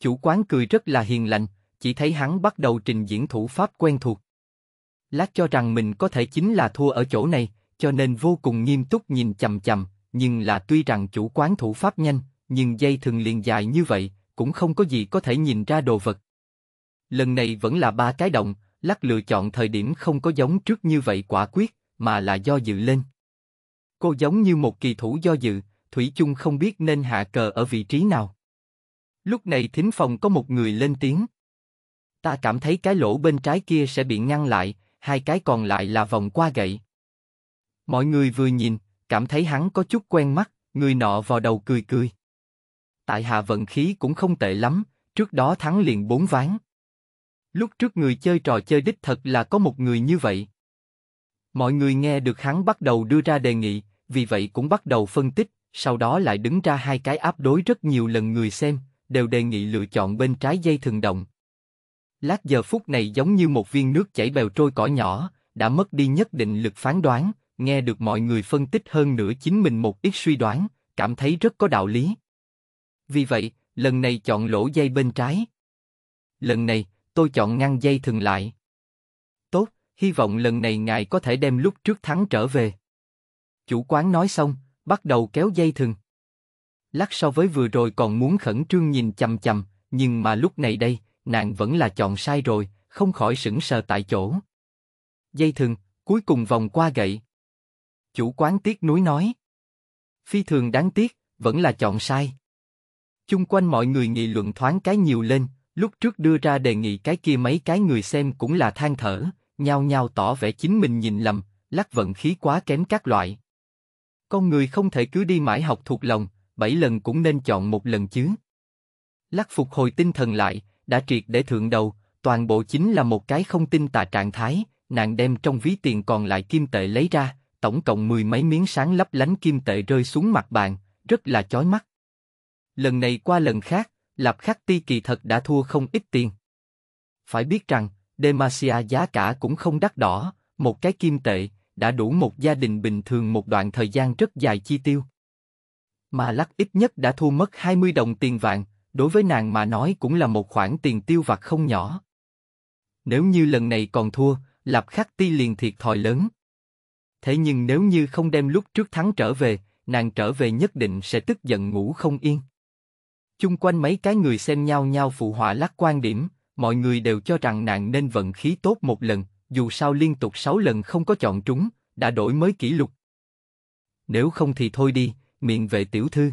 Chủ quán cười rất là hiền lành, chỉ thấy hắn bắt đầu trình diễn thủ pháp quen thuộc. Lát cho rằng mình có thể chính là thua ở chỗ này, cho nên vô cùng nghiêm túc nhìn chầm chầm, nhưng là tuy rằng chủ quán thủ pháp nhanh, nhưng dây thường liền dài như vậy, cũng không có gì có thể nhìn ra đồ vật. Lần này vẫn là ba cái động, lắc lựa chọn thời điểm không có giống trước như vậy quả quyết, mà là do dự lên. Cô giống như một kỳ thủ do dự, Thủy chung không biết nên hạ cờ ở vị trí nào. Lúc này thính phòng có một người lên tiếng. Ta cảm thấy cái lỗ bên trái kia sẽ bị ngăn lại, hai cái còn lại là vòng qua gậy. Mọi người vừa nhìn, cảm thấy hắn có chút quen mắt, người nọ vào đầu cười cười. Tại hạ vận khí cũng không tệ lắm, trước đó thắng liền bốn ván. Lúc trước người chơi trò chơi đích thật là có một người như vậy. Mọi người nghe được hắn bắt đầu đưa ra đề nghị, vì vậy cũng bắt đầu phân tích, sau đó lại đứng ra hai cái áp đối rất nhiều lần người xem, đều đề nghị lựa chọn bên trái dây thường động. Lát giờ phút này giống như một viên nước chảy bèo trôi cỏ nhỏ, đã mất đi nhất định lực phán đoán, nghe được mọi người phân tích hơn nữa chính mình một ít suy đoán, cảm thấy rất có đạo lý. Vì vậy, lần này chọn lỗ dây bên trái. Lần này, tôi chọn ngăn dây thường lại. Tốt, hy vọng lần này ngài có thể đem lúc trước thắng trở về. Chủ quán nói xong, bắt đầu kéo dây thừng. Lắc so với vừa rồi còn muốn khẩn trương nhìn chằm chằm, nhưng mà lúc này đây, nàng vẫn là chọn sai rồi, không khỏi sững sờ tại chỗ. Dây thừng, cuối cùng vòng qua gậy. Chủ quán tiếc nuối nói. Phi thường đáng tiếc, vẫn là chọn sai. Chung quanh mọi người nghị luận thoáng cái nhiều lên, lúc trước đưa ra đề nghị cái kia mấy cái người xem cũng là than thở, nhao nhao tỏ vẻ chính mình nhìn lầm, lắc vận khí quá kém các loại. Con người không thể cứ đi mãi học thuộc lòng, bảy lần cũng nên chọn một lần chứ. Lắc phục hồi tinh thần lại, đã triệt để thượng đầu, toàn bộ chính là một cái không tin tà trạng thái, nàng đem trong ví tiền còn lại kim tệ lấy ra, tổng cộng mười mấy miếng sáng lấp lánh kim tệ rơi xuống mặt bàn, rất là chói mắt. Lần này qua lần khác, Lạp Khắc Ti kỳ thật đã thua không ít tiền. Phải biết rằng, Demacia giá cả cũng không đắt đỏ, một cái kim tệ đã đủ một gia đình bình thường một đoạn thời gian rất dài chi tiêu. Mà lắc ít nhất đã thua mất 20 đồng tiền vàng, đối với nàng mà nói cũng là một khoản tiền tiêu vặt không nhỏ. Nếu như lần này còn thua, Lạp Khắc Ti liền thiệt thòi lớn. Thế nhưng nếu như không đem lúc trước thắng trở về, nàng trở về nhất định sẽ tức giận ngủ không yên. Chung quanh mấy cái người xem nhau nhau phụ họa lắc quan điểm, mọi người đều cho rằng nàng nên vận khí tốt một lần, dù sao liên tục 6 lần không có chọn trúng, đã đổi mới kỷ lục. Nếu không thì thôi đi, miệng về tiểu thư.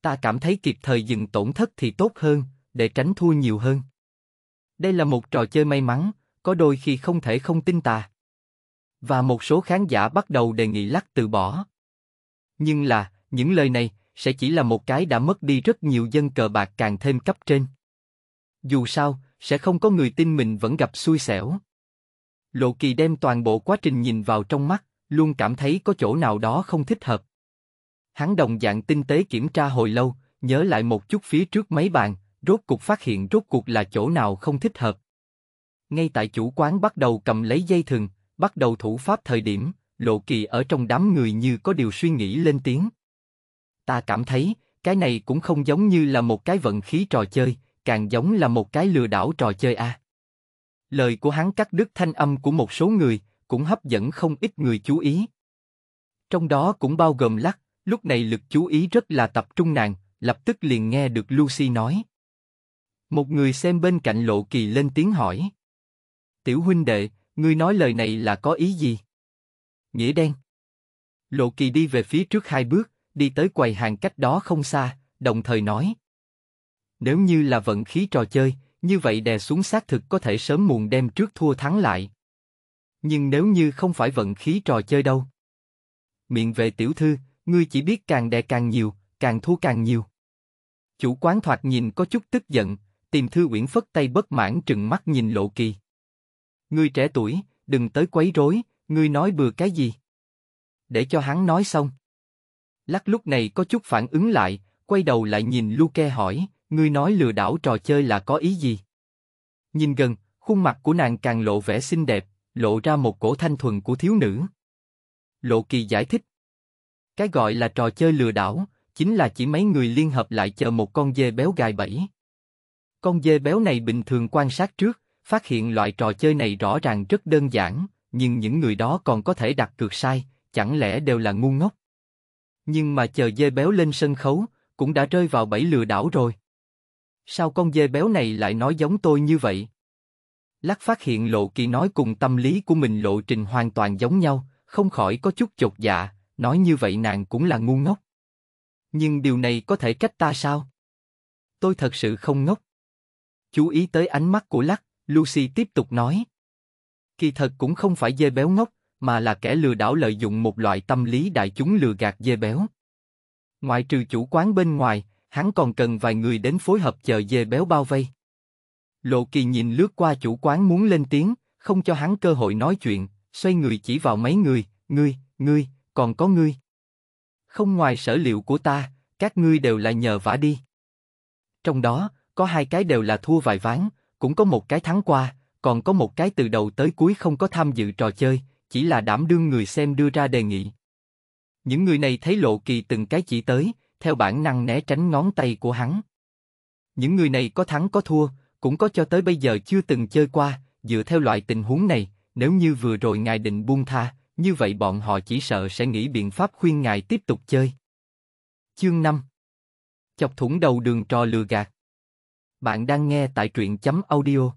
Ta cảm thấy kịp thời dừng tổn thất thì tốt hơn, để tránh thua nhiều hơn. Đây là một trò chơi may mắn, có đôi khi không thể không tin ta và một số khán giả bắt đầu đề nghị lắc từ bỏ. Nhưng là, những lời này sẽ chỉ là một cái đã mất đi rất nhiều dân cờ bạc càng thêm cấp trên. Dù sao, sẽ không có người tin mình vẫn gặp xui xẻo. Lộ Kỳ đem toàn bộ quá trình nhìn vào trong mắt, luôn cảm thấy có chỗ nào đó không thích hợp. Hắn đồng dạng tinh tế kiểm tra hồi lâu, nhớ lại một chút phía trước mấy bàn, rốt cuộc phát hiện rốt cuộc là chỗ nào không thích hợp. Ngay tại chủ quán bắt đầu cầm lấy dây thừng, bắt đầu thủ pháp thời điểm, Lộ Kỳ ở trong đám người như có điều suy nghĩ lên tiếng. Ta cảm thấy, cái này cũng không giống như là một cái vận khí trò chơi, càng giống là một cái lừa đảo trò chơi a. À. Lời của hắn cắt đứt thanh âm của một số người, cũng hấp dẫn không ít người chú ý. Trong đó cũng bao gồm lắc, lúc này lực chú ý rất là tập trung nàng, lập tức liền nghe được Lucy nói. Một người xem bên cạnh lộ kỳ lên tiếng hỏi. Tiểu huynh đệ, Ngươi nói lời này là có ý gì? Nghĩa đen. Lộ kỳ đi về phía trước hai bước, đi tới quầy hàng cách đó không xa, đồng thời nói. Nếu như là vận khí trò chơi, như vậy đè xuống xác thực có thể sớm muộn đem trước thua thắng lại. Nhưng nếu như không phải vận khí trò chơi đâu. Miệng về tiểu thư, ngươi chỉ biết càng đè càng nhiều, càng thua càng nhiều. Chủ quán thoạt nhìn có chút tức giận, tìm thư uyển phất tay bất mãn trừng mắt nhìn lộ kỳ. Ngươi trẻ tuổi, đừng tới quấy rối, ngươi nói bừa cái gì? Để cho hắn nói xong. Lắc lúc này có chút phản ứng lại, quay đầu lại nhìn Luke hỏi, ngươi nói lừa đảo trò chơi là có ý gì? Nhìn gần, khuôn mặt của nàng càng lộ vẻ xinh đẹp, lộ ra một cổ thanh thuần của thiếu nữ. Lộ kỳ giải thích. Cái gọi là trò chơi lừa đảo, chính là chỉ mấy người liên hợp lại chờ một con dê béo gài bẫy. Con dê béo này bình thường quan sát trước, Phát hiện loại trò chơi này rõ ràng rất đơn giản, nhưng những người đó còn có thể đặt cược sai, chẳng lẽ đều là ngu ngốc? Nhưng mà chờ dê béo lên sân khấu, cũng đã rơi vào bẫy lừa đảo rồi. Sao con dê béo này lại nói giống tôi như vậy? Lắc phát hiện Lộ Kỳ nói cùng tâm lý của mình lộ trình hoàn toàn giống nhau, không khỏi có chút chột dạ, nói như vậy nàng cũng là ngu ngốc. Nhưng điều này có thể cách ta sao? Tôi thật sự không ngốc. Chú ý tới ánh mắt của Lắc, Lucy tiếp tục nói. Kỳ thật cũng không phải dê béo ngốc, mà là kẻ lừa đảo lợi dụng một loại tâm lý đại chúng lừa gạt dê béo. Ngoại trừ chủ quán bên ngoài, hắn còn cần vài người đến phối hợp chờ dê béo bao vây. Lộ Kỳ nhìn lướt qua chủ quán muốn lên tiếng, không cho hắn cơ hội nói chuyện, xoay người chỉ vào mấy người, ngươi, ngươi, còn có ngươi. Không ngoài sở liệu của ta, các ngươi đều là nhờ vả đi. Trong đó, có hai cái đều là thua vài ván, cũng có một cái thắng qua, còn có một cái từ đầu tới cuối không có tham dự trò chơi, chỉ là đảm đương người xem đưa ra đề nghị. Những người này thấy Lộ Kỳ từng cái chỉ tới, theo bản năng né tránh ngón tay của hắn. Những người này có thắng có thua, cũng có cho tới bây giờ chưa từng chơi qua, dựa theo loại tình huống này, nếu như vừa rồi ngài định buông tha, như vậy bọn họ chỉ sợ sẽ nghĩ biện pháp khuyên ngài tiếp tục chơi. Chương 5 Chọc thủng đầu đường trò lừa gạt bạn đang nghe tại truyện chấm audio.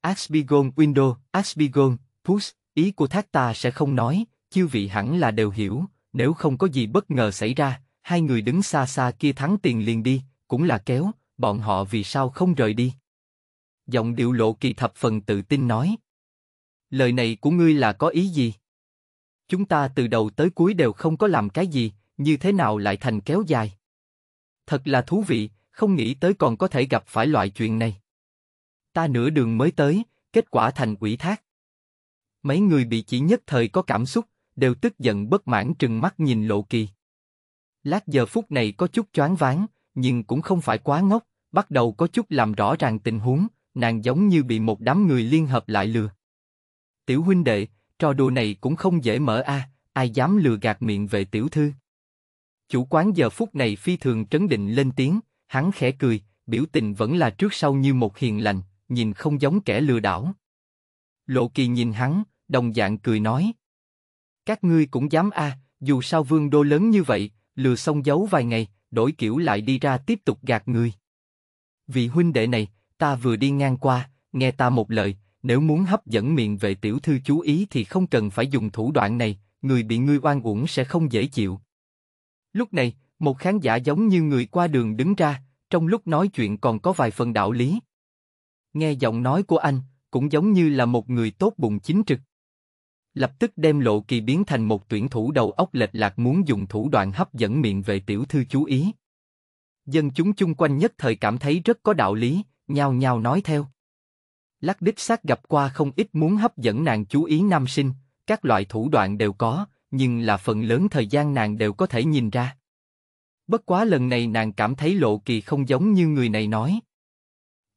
Asbigon Window, Asbigon, Push, ý của thác ta sẽ không nói, chư vị hẳn là đều hiểu, nếu không có gì bất ngờ xảy ra, hai người đứng xa xa kia thắng tiền liền đi, cũng là kéo, bọn họ vì sao không rời đi. Giọng điệu lộ kỳ thập phần tự tin nói. Lời này của ngươi là có ý gì? Chúng ta từ đầu tới cuối đều không có làm cái gì, như thế nào lại thành kéo dài? Thật là thú vị, không nghĩ tới còn có thể gặp phải loại chuyện này. Ta nửa đường mới tới, kết quả thành ủy thác. Mấy người bị chỉ nhất thời có cảm xúc, đều tức giận bất mãn trừng mắt nhìn Lộ Kỳ. Lát giờ phút này có chút choáng váng, nhưng cũng không phải quá ngốc, bắt đầu có chút làm rõ ràng tình huống, nàng giống như bị một đám người liên hợp lại lừa. Tiểu huynh đệ, trò đùa này cũng không dễ mở a, à, ai dám lừa gạt miệng về tiểu thư. Chủ quán giờ phút này phi thường trấn định lên tiếng, Hắn khẽ cười, biểu tình vẫn là trước sau như một hiền lành, nhìn không giống kẻ lừa đảo. Lộ Kỳ nhìn hắn, đồng dạng cười nói. Các ngươi cũng dám a, à, dù sao vương đô lớn như vậy, lừa xong giấu vài ngày, đổi kiểu lại đi ra tiếp tục gạt người. Vị huynh đệ này, ta vừa đi ngang qua, nghe ta một lời, nếu muốn hấp dẫn miệng về tiểu thư chú ý thì không cần phải dùng thủ đoạn này, người bị ngươi oan uổng sẽ không dễ chịu. Lúc này, một khán giả giống như người qua đường đứng ra, trong lúc nói chuyện còn có vài phần đạo lý. Nghe giọng nói của anh, cũng giống như là một người tốt bụng chính trực. Lập tức đem lộ kỳ biến thành một tuyển thủ đầu óc lệch lạc muốn dùng thủ đoạn hấp dẫn miệng về tiểu thư chú ý. Dân chúng chung quanh nhất thời cảm thấy rất có đạo lý, nhao nhao nói theo. Lắc đích xác gặp qua không ít muốn hấp dẫn nàng chú ý nam sinh, các loại thủ đoạn đều có, nhưng là phần lớn thời gian nàng đều có thể nhìn ra. Bất quá lần này nàng cảm thấy lộ kỳ không giống như người này nói.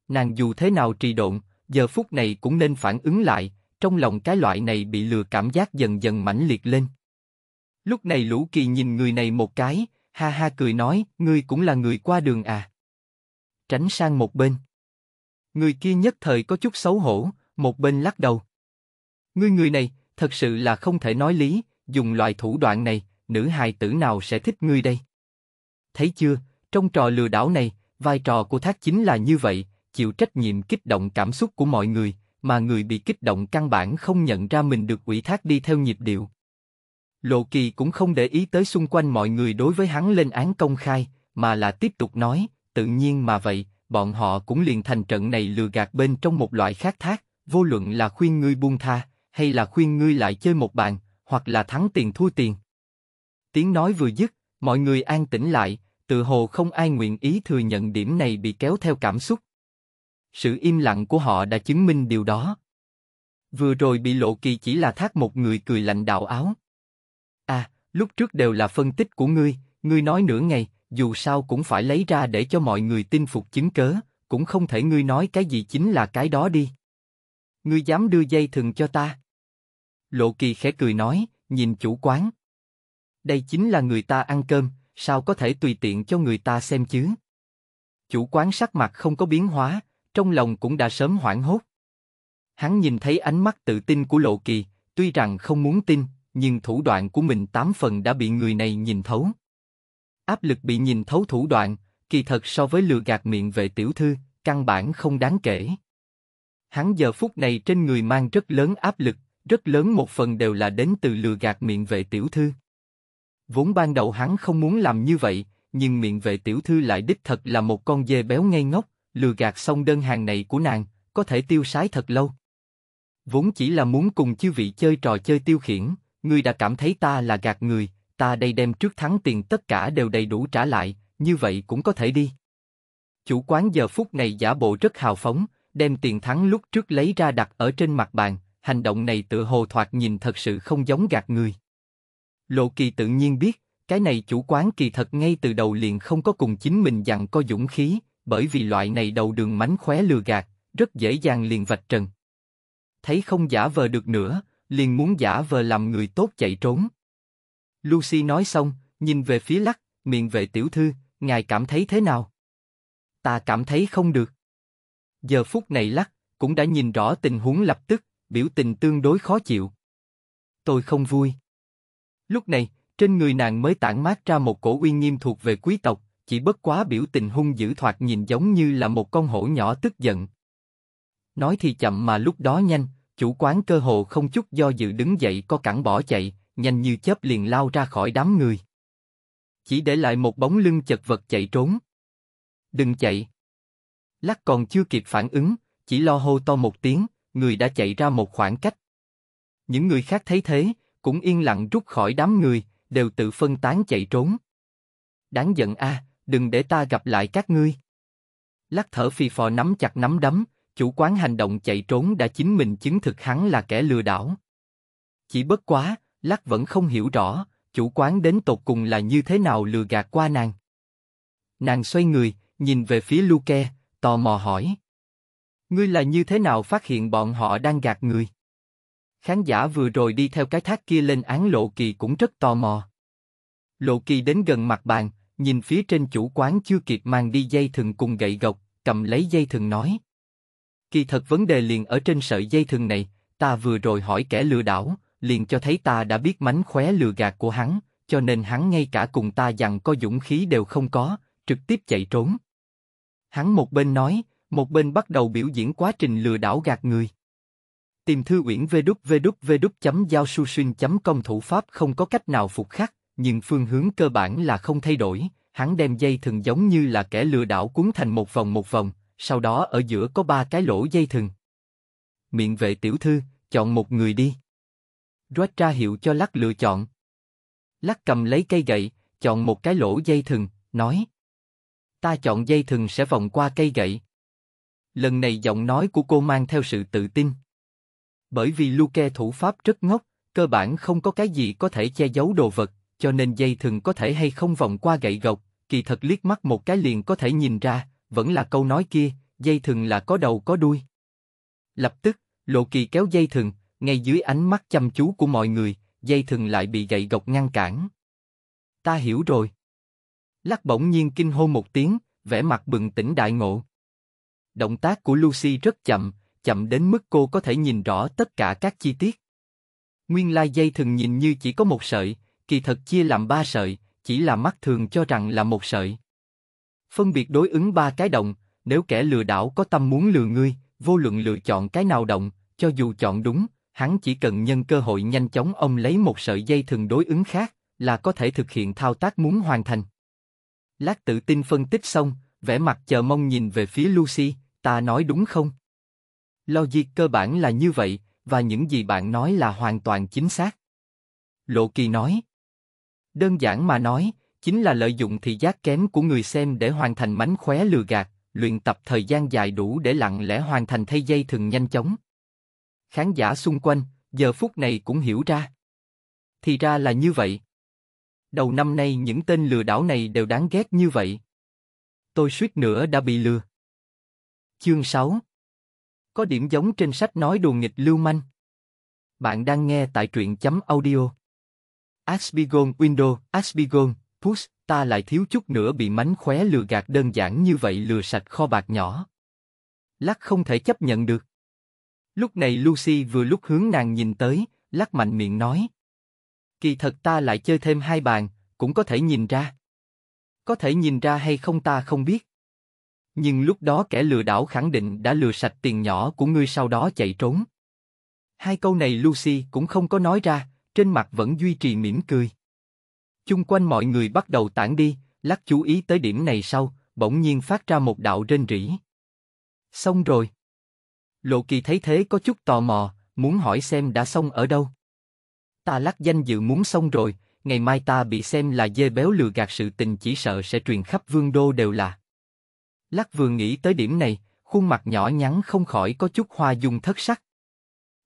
Nàng dù thế nào trì độn, giờ phút này cũng nên phản ứng lại, trong lòng cái loại này bị lừa cảm giác dần dần mãnh liệt lên. Lúc này Lũ Kỳ nhìn người này một cái, ha ha cười nói, ngươi cũng là người qua đường à. Tránh sang một bên. Người kia nhất thời có chút xấu hổ, một bên lắc đầu. Ngươi người này, thật sự là không thể nói lý, dùng loại thủ đoạn này, nữ hài tử nào sẽ thích ngươi đây? Thấy chưa, trong trò lừa đảo này, vai trò của thác chính là như vậy, chịu trách nhiệm kích động cảm xúc của mọi người, mà người bị kích động căn bản không nhận ra mình được ủy thác đi theo nhịp điệu. Lộ Kỳ cũng không để ý tới xung quanh mọi người đối với hắn lên án công khai, mà là tiếp tục nói, tự nhiên mà vậy, bọn họ cũng liền thành trận này lừa gạt bên trong một loại khác thác, vô luận là khuyên ngươi buông tha, hay là khuyên ngươi lại chơi một bàn, hoặc là thắng tiền thua tiền. Tiếng nói vừa dứt, mọi người an tĩnh lại, tự hồ không ai nguyện ý thừa nhận điểm này bị kéo theo cảm xúc. Sự im lặng của họ đã chứng minh điều đó. Vừa rồi bị lộ kỳ chỉ là thác một người cười lạnh đạo áo. À, lúc trước đều là phân tích của ngươi, ngươi nói nửa ngày, dù sao cũng phải lấy ra để cho mọi người tin phục chứng cớ, cũng không thể ngươi nói cái gì chính là cái đó đi. Ngươi dám đưa dây thừng cho ta. Lộ kỳ khẽ cười nói, nhìn chủ quán. Đây chính là người ta ăn cơm, sao có thể tùy tiện cho người ta xem chứ? Chủ quán sắc mặt không có biến hóa, trong lòng cũng đã sớm hoảng hốt. Hắn nhìn thấy ánh mắt tự tin của Lộ Kỳ, tuy rằng không muốn tin, nhưng thủ đoạn của mình tám phần đã bị người này nhìn thấu. Áp lực bị nhìn thấu thủ đoạn, kỳ thật so với lừa gạt miệng về tiểu thư, căn bản không đáng kể. Hắn giờ phút này trên người mang rất lớn áp lực, rất lớn một phần đều là đến từ lừa gạt miệng về tiểu thư. Vốn ban đầu hắn không muốn làm như vậy, nhưng miệng vệ tiểu thư lại đích thật là một con dê béo ngây ngốc, lừa gạt xong đơn hàng này của nàng, có thể tiêu sái thật lâu. Vốn chỉ là muốn cùng chư vị chơi trò chơi tiêu khiển, người đã cảm thấy ta là gạt người, ta đây đem trước thắng tiền tất cả đều đầy đủ trả lại, như vậy cũng có thể đi. Chủ quán giờ phút này giả bộ rất hào phóng, đem tiền thắng lúc trước lấy ra đặt ở trên mặt bàn, hành động này tựa hồ thoạt nhìn thật sự không giống gạt người. Lộ Kỳ tự nhiên biết, cái này chủ quán kỳ thật ngay từ đầu liền không có cùng chính mình dặn có dũng khí, bởi vì loại này đầu đường mánh khóe lừa gạt, rất dễ dàng liền vạch trần. Thấy không giả vờ được nữa, liền muốn giả vờ làm người tốt chạy trốn. Lucy nói xong, nhìn về phía lắc, miệng về tiểu thư, ngài cảm thấy thế nào? Ta cảm thấy không được. Giờ phút này lắc, cũng đã nhìn rõ tình huống lập tức, biểu tình tương đối khó chịu. Tôi không vui. Lúc này, trên người nàng mới tản mát ra một cổ uy nghiêm thuộc về quý tộc, chỉ bất quá biểu tình hung dữ thoạt nhìn giống như là một con hổ nhỏ tức giận. Nói thì chậm mà lúc đó nhanh, chủ quán cơ hồ không chút do dự đứng dậy có cản bỏ chạy, nhanh như chớp liền lao ra khỏi đám người. Chỉ để lại một bóng lưng chật vật chạy trốn. Đừng chạy. Lắc còn chưa kịp phản ứng, chỉ lo hô to một tiếng, người đã chạy ra một khoảng cách. Những người khác thấy thế, cũng yên lặng rút khỏi đám người, đều tự phân tán chạy trốn. Đáng giận a, à, đừng để ta gặp lại các ngươi. Lắc thở phì phò nắm chặt nắm đấm, chủ quán hành động chạy trốn đã chính mình chứng thực hắn là kẻ lừa đảo. Chỉ bất quá, Lắc vẫn không hiểu rõ, chủ quán đến tột cùng là như thế nào lừa gạt qua nàng. Nàng xoay người, nhìn về phía Luke, tò mò hỏi. Ngươi là như thế nào phát hiện bọn họ đang gạt người? Khán giả vừa rồi đi theo cái thác kia lên án Lộ Kỳ cũng rất tò mò. Lộ Kỳ đến gần mặt bàn, nhìn phía trên chủ quán chưa kịp mang đi dây thừng cùng gậy gộc, cầm lấy dây thừng nói. Kỳ thật vấn đề liền ở trên sợi dây thừng này, ta vừa rồi hỏi kẻ lừa đảo, liền cho thấy ta đã biết mánh khóe lừa gạt của hắn, cho nên hắn ngay cả cùng ta rằng có dũng khí đều không có, trực tiếp chạy trốn. Hắn một bên nói, một bên bắt đầu biểu diễn quá trình lừa đảo gạt người. Tìm thư uyển www.giaosusun.com thủ pháp không có cách nào phục khắc, nhưng phương hướng cơ bản là không thay đổi, hắn đem dây thừng giống như là kẻ lừa đảo cuốn thành một vòng một vòng, sau đó ở giữa có ba cái lỗ dây thừng. Miệng vệ tiểu thư, chọn một người đi. Rod ra hiệu cho lắc lựa chọn. Lắc cầm lấy cây gậy, chọn một cái lỗ dây thừng, nói. Ta chọn dây thừng sẽ vòng qua cây gậy. Lần này giọng nói của cô mang theo sự tự tin. Bởi vì Luke thủ pháp rất ngốc, cơ bản không có cái gì có thể che giấu đồ vật, cho nên dây thừng có thể hay không vòng qua gậy gộc, kỳ thật liếc mắt một cái liền có thể nhìn ra, vẫn là câu nói kia, dây thừng là có đầu có đuôi. Lập tức, Lộ Kỳ kéo dây thừng, ngay dưới ánh mắt chăm chú của mọi người, dây thừng lại bị gậy gộc ngăn cản. Ta hiểu rồi. Lắc bỗng nhiên kinh hô một tiếng, vẻ mặt bừng tỉnh đại ngộ. Động tác của Lucy rất chậm, chậm đến mức cô có thể nhìn rõ tất cả các chi tiết. Nguyên lai dây thường nhìn như chỉ có một sợi, kỳ thật chia làm ba sợi, chỉ là mắt thường cho rằng là một sợi. Phân biệt đối ứng ba cái động, nếu kẻ lừa đảo có tâm muốn lừa ngươi, vô luận lựa chọn cái nào động, cho dù chọn đúng, hắn chỉ cần nhân cơ hội nhanh chóng ông lấy một sợi dây thường đối ứng khác, là có thể thực hiện thao tác muốn hoàn thành. Lát tự tin phân tích xong, vẻ mặt chờ mong nhìn về phía Lucy, ta nói đúng không? Logic cơ bản là như vậy, và những gì bạn nói là hoàn toàn chính xác. Lộ Kỳ nói. Đơn giản mà nói, chính là lợi dụng thị giác kém của người xem để hoàn thành mánh khóe lừa gạt, luyện tập thời gian dài đủ để lặng lẽ hoàn thành thay dây thường nhanh chóng. Khán giả xung quanh, giờ phút này cũng hiểu ra. Thì ra là như vậy. Đầu năm nay những tên lừa đảo này đều đáng ghét như vậy. Tôi suýt nữa đã bị lừa. Chương 6 có điểm giống trên sách nói đùa nghịch lưu manh. Bạn đang nghe tại truyện chấm audio. Asbigon Window, Asbigon, Push, ta lại thiếu chút nữa bị mánh khóe lừa gạt đơn giản như vậy lừa sạch kho bạc nhỏ. Lắc không thể chấp nhận được. Lúc này Lucy vừa lúc hướng nàng nhìn tới, lắc mạnh miệng nói. Kỳ thật ta lại chơi thêm hai bàn, cũng có thể nhìn ra. Có thể nhìn ra hay không ta không biết. Nhưng lúc đó kẻ lừa đảo khẳng định đã lừa sạch tiền nhỏ của ngươi sau đó chạy trốn. Hai câu này Lucy cũng không có nói ra, trên mặt vẫn duy trì mỉm cười. Chung quanh mọi người bắt đầu tản đi, lắc chú ý tới điểm này sau, bỗng nhiên phát ra một đạo rên rỉ. Xong rồi. Lộ kỳ thấy thế có chút tò mò, muốn hỏi xem đã xong ở đâu. Ta lắc danh dự muốn xong rồi, ngày mai ta bị xem là dê béo lừa gạt sự tình chỉ sợ sẽ truyền khắp vương đô đều là. Lắc vừa nghĩ tới điểm này, khuôn mặt nhỏ nhắn không khỏi có chút hoa dung thất sắc.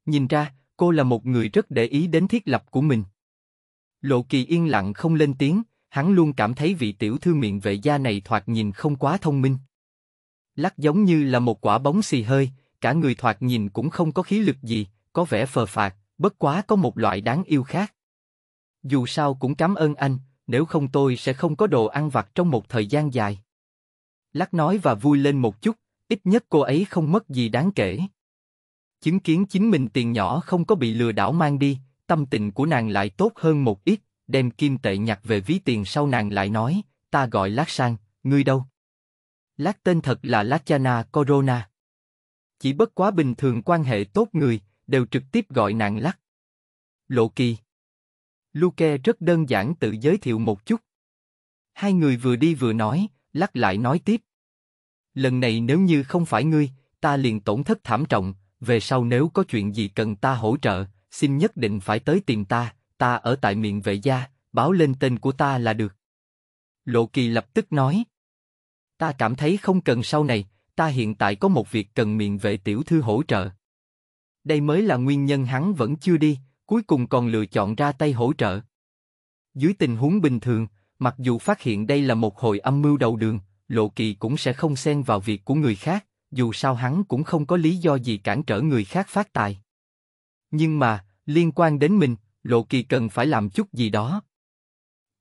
Nhìn ra, cô là một người rất để ý đến thiết lập của mình. Lộ Kỳ yên lặng không lên tiếng, hắn luôn cảm thấy vị tiểu thư miệng vệ gia này thoạt nhìn không quá thông minh. Lắc giống như là một quả bóng xì hơi, cả người thoạt nhìn cũng không có khí lực gì, có vẻ phờ phạt, bất quá có một loại đáng yêu khác. Dù sao cũng cảm ơn anh, nếu không tôi sẽ không có đồ ăn vặt trong một thời gian dài lắc nói và vui lên một chút, ít nhất cô ấy không mất gì đáng kể. Chứng kiến chính mình tiền nhỏ không có bị lừa đảo mang đi, tâm tình của nàng lại tốt hơn một ít, đem kim tệ nhặt về ví tiền sau nàng lại nói, ta gọi lát sang, ngươi đâu? Lát tên thật là Lachana Corona. Chỉ bất quá bình thường quan hệ tốt người, đều trực tiếp gọi nàng lát. Lộ kỳ. Luke rất đơn giản tự giới thiệu một chút. Hai người vừa đi vừa nói, lắc lại nói tiếp. Lần này nếu như không phải ngươi, ta liền tổn thất thảm trọng, về sau nếu có chuyện gì cần ta hỗ trợ, xin nhất định phải tới tìm ta, ta ở tại miệng vệ gia, báo lên tên của ta là được. Lộ Kỳ lập tức nói. Ta cảm thấy không cần sau này, ta hiện tại có một việc cần miệng vệ tiểu thư hỗ trợ. Đây mới là nguyên nhân hắn vẫn chưa đi, cuối cùng còn lựa chọn ra tay hỗ trợ. Dưới tình huống bình thường, Mặc dù phát hiện đây là một hồi âm mưu đầu đường, Lộ Kỳ cũng sẽ không xen vào việc của người khác, dù sao hắn cũng không có lý do gì cản trở người khác phát tài. Nhưng mà, liên quan đến mình, Lộ Kỳ cần phải làm chút gì đó.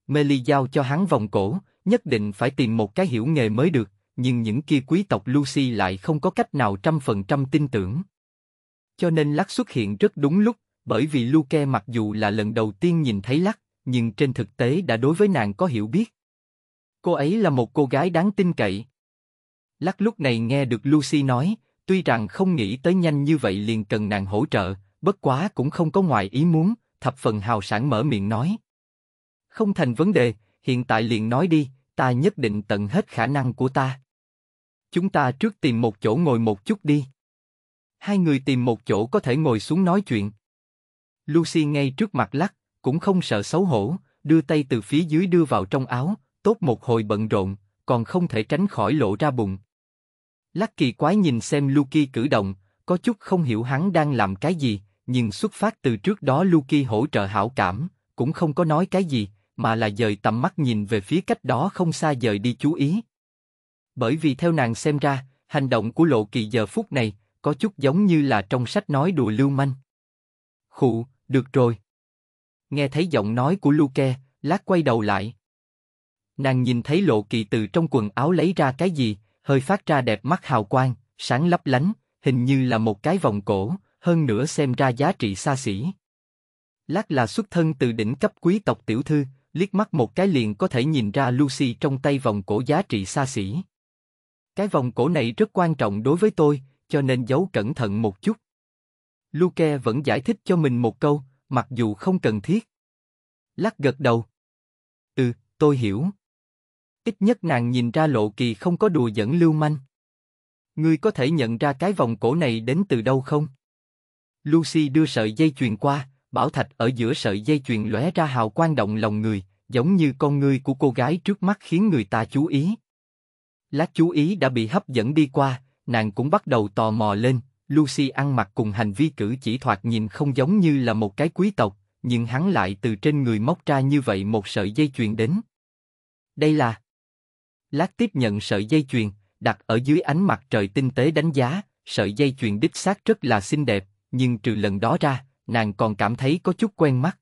Mê Ly giao cho hắn vòng cổ, nhất định phải tìm một cái hiểu nghề mới được, nhưng những kia quý tộc Lucy lại không có cách nào trăm phần trăm tin tưởng. Cho nên lắc xuất hiện rất đúng lúc, bởi vì Luke mặc dù là lần đầu tiên nhìn thấy lắc, nhưng trên thực tế đã đối với nàng có hiểu biết. Cô ấy là một cô gái đáng tin cậy. Lắc lúc này nghe được Lucy nói, tuy rằng không nghĩ tới nhanh như vậy liền cần nàng hỗ trợ, bất quá cũng không có ngoài ý muốn, thập phần hào sản mở miệng nói. Không thành vấn đề, hiện tại liền nói đi, ta nhất định tận hết khả năng của ta. Chúng ta trước tìm một chỗ ngồi một chút đi. Hai người tìm một chỗ có thể ngồi xuống nói chuyện. Lucy ngay trước mặt lắc, cũng không sợ xấu hổ, đưa tay từ phía dưới đưa vào trong áo, tốt một hồi bận rộn, còn không thể tránh khỏi lộ ra bụng. Lắc kỳ quái nhìn xem Luki cử động, có chút không hiểu hắn đang làm cái gì, nhưng xuất phát từ trước đó Luki hỗ trợ hảo cảm, cũng không có nói cái gì, mà là dời tầm mắt nhìn về phía cách đó không xa dời đi chú ý. Bởi vì theo nàng xem ra, hành động của lộ kỳ giờ phút này, có chút giống như là trong sách nói đùa lưu manh. Khụ, được rồi. Nghe thấy giọng nói của Luke, lát quay đầu lại. Nàng nhìn thấy lộ kỳ từ trong quần áo lấy ra cái gì, hơi phát ra đẹp mắt hào quang, sáng lấp lánh, hình như là một cái vòng cổ, hơn nữa xem ra giá trị xa xỉ. Lát là xuất thân từ đỉnh cấp quý tộc tiểu thư, liếc mắt một cái liền có thể nhìn ra Lucy trong tay vòng cổ giá trị xa xỉ. Cái vòng cổ này rất quan trọng đối với tôi, cho nên giấu cẩn thận một chút. Luke vẫn giải thích cho mình một câu, mặc dù không cần thiết. Lắc gật đầu. Ừ, tôi hiểu. Ít nhất nàng nhìn ra lộ kỳ không có đùa dẫn lưu manh. Ngươi có thể nhận ra cái vòng cổ này đến từ đâu không? Lucy đưa sợi dây chuyền qua, bảo thạch ở giữa sợi dây chuyền lóe ra hào quang động lòng người, giống như con ngươi của cô gái trước mắt khiến người ta chú ý. Lát chú ý đã bị hấp dẫn đi qua, nàng cũng bắt đầu tò mò lên, Lucy ăn mặc cùng hành vi cử chỉ thoạt nhìn không giống như là một cái quý tộc, nhưng hắn lại từ trên người móc ra như vậy một sợi dây chuyền đến. Đây là... Lát tiếp nhận sợi dây chuyền, đặt ở dưới ánh mặt trời tinh tế đánh giá, sợi dây chuyền đích xác rất là xinh đẹp, nhưng trừ lần đó ra, nàng còn cảm thấy có chút quen mắt.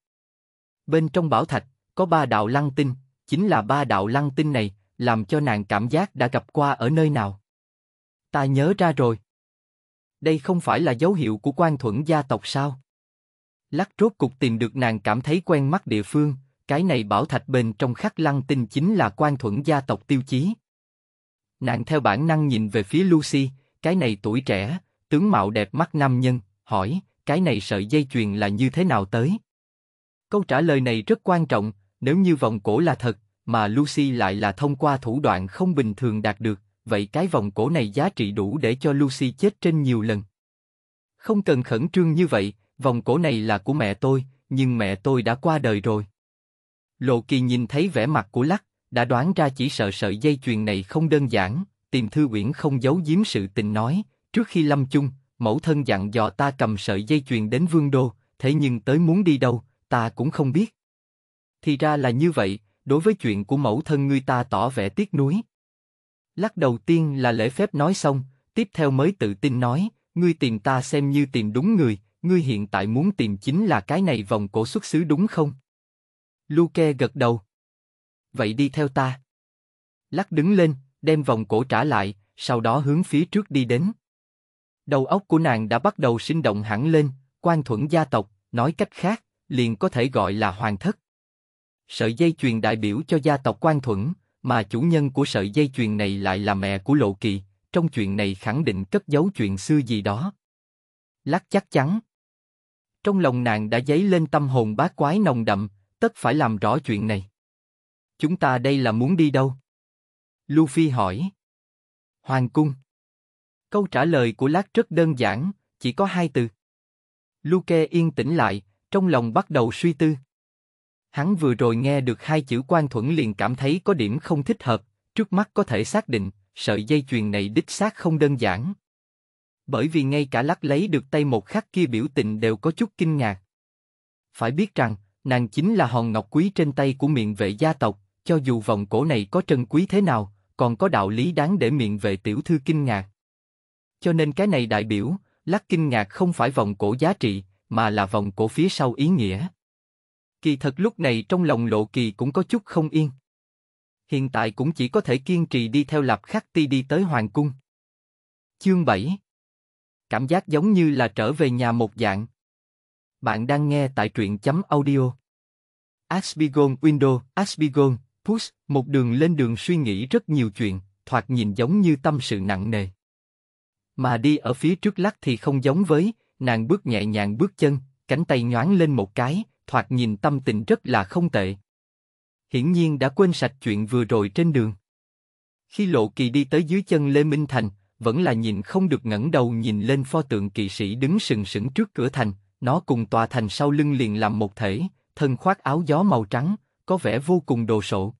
Bên trong bảo thạch, có ba đạo lăng tinh, chính là ba đạo lăng tinh này, làm cho nàng cảm giác đã gặp qua ở nơi nào. Ta nhớ ra rồi đây không phải là dấu hiệu của quan thuẫn gia tộc sao? Lắc rốt cục tìm được nàng cảm thấy quen mắt địa phương, cái này bảo thạch bên trong khắc lăng tinh chính là quan thuẫn gia tộc tiêu chí. Nàng theo bản năng nhìn về phía Lucy, cái này tuổi trẻ, tướng mạo đẹp mắt nam nhân, hỏi, cái này sợi dây chuyền là như thế nào tới? Câu trả lời này rất quan trọng, nếu như vòng cổ là thật, mà Lucy lại là thông qua thủ đoạn không bình thường đạt được, vậy cái vòng cổ này giá trị đủ để cho Lucy chết trên nhiều lần. Không cần khẩn trương như vậy, vòng cổ này là của mẹ tôi, nhưng mẹ tôi đã qua đời rồi. Lộ Kỳ nhìn thấy vẻ mặt của Lắc, đã đoán ra chỉ sợ sợi dây chuyền này không đơn giản, tìm thư uyển không giấu giếm sự tình nói, trước khi lâm chung, mẫu thân dặn dò ta cầm sợi dây chuyền đến vương đô, thế nhưng tới muốn đi đâu, ta cũng không biết. Thì ra là như vậy, đối với chuyện của mẫu thân ngươi ta tỏ vẻ tiếc nuối. Lắc đầu tiên là lễ phép nói xong, tiếp theo mới tự tin nói, ngươi tìm ta xem như tìm đúng người, ngươi hiện tại muốn tìm chính là cái này vòng cổ xuất xứ đúng không? Luke gật đầu. Vậy đi theo ta. Lắc đứng lên, đem vòng cổ trả lại, sau đó hướng phía trước đi đến. Đầu óc của nàng đã bắt đầu sinh động hẳn lên, quan thuẫn gia tộc, nói cách khác, liền có thể gọi là hoàng thất. Sợi dây chuyền đại biểu cho gia tộc quan thuẫn, mà chủ nhân của sợi dây chuyền này lại là mẹ của Lộ Kỳ, trong chuyện này khẳng định cất giấu chuyện xưa gì đó. Lắc chắc chắn. Trong lòng nàng đã dấy lên tâm hồn bát quái nồng đậm, tất phải làm rõ chuyện này. Chúng ta đây là muốn đi đâu? Luffy hỏi. Hoàng cung. Câu trả lời của Lát rất đơn giản, chỉ có hai từ. Luke yên tĩnh lại, trong lòng bắt đầu suy tư. Hắn vừa rồi nghe được hai chữ quan thuẫn liền cảm thấy có điểm không thích hợp, trước mắt có thể xác định, sợi dây chuyền này đích xác không đơn giản. Bởi vì ngay cả lắc lấy được tay một khắc kia biểu tình đều có chút kinh ngạc. Phải biết rằng, nàng chính là hòn ngọc quý trên tay của miệng vệ gia tộc, cho dù vòng cổ này có trân quý thế nào, còn có đạo lý đáng để miệng vệ tiểu thư kinh ngạc. Cho nên cái này đại biểu, lắc kinh ngạc không phải vòng cổ giá trị, mà là vòng cổ phía sau ý nghĩa. Kỳ thật lúc này trong lòng Lộ Kỳ cũng có chút không yên. Hiện tại cũng chỉ có thể kiên trì đi theo Lạp Khắc Ti đi tới Hoàng Cung. Chương 7 Cảm giác giống như là trở về nhà một dạng. Bạn đang nghe tại truyện chấm audio. Asbigon Window, Asbigon, Push, một đường lên đường suy nghĩ rất nhiều chuyện, thoạt nhìn giống như tâm sự nặng nề. Mà đi ở phía trước lắc thì không giống với, nàng bước nhẹ nhàng bước chân, cánh tay nhoáng lên một cái, thoạt nhìn tâm tình rất là không tệ. Hiển nhiên đã quên sạch chuyện vừa rồi trên đường. Khi Lộ Kỳ đi tới dưới chân Lê Minh Thành, vẫn là nhìn không được ngẩng đầu nhìn lên pho tượng kỵ sĩ đứng sừng sững trước cửa thành, nó cùng tòa thành sau lưng liền làm một thể, thân khoác áo gió màu trắng, có vẻ vô cùng đồ sộ.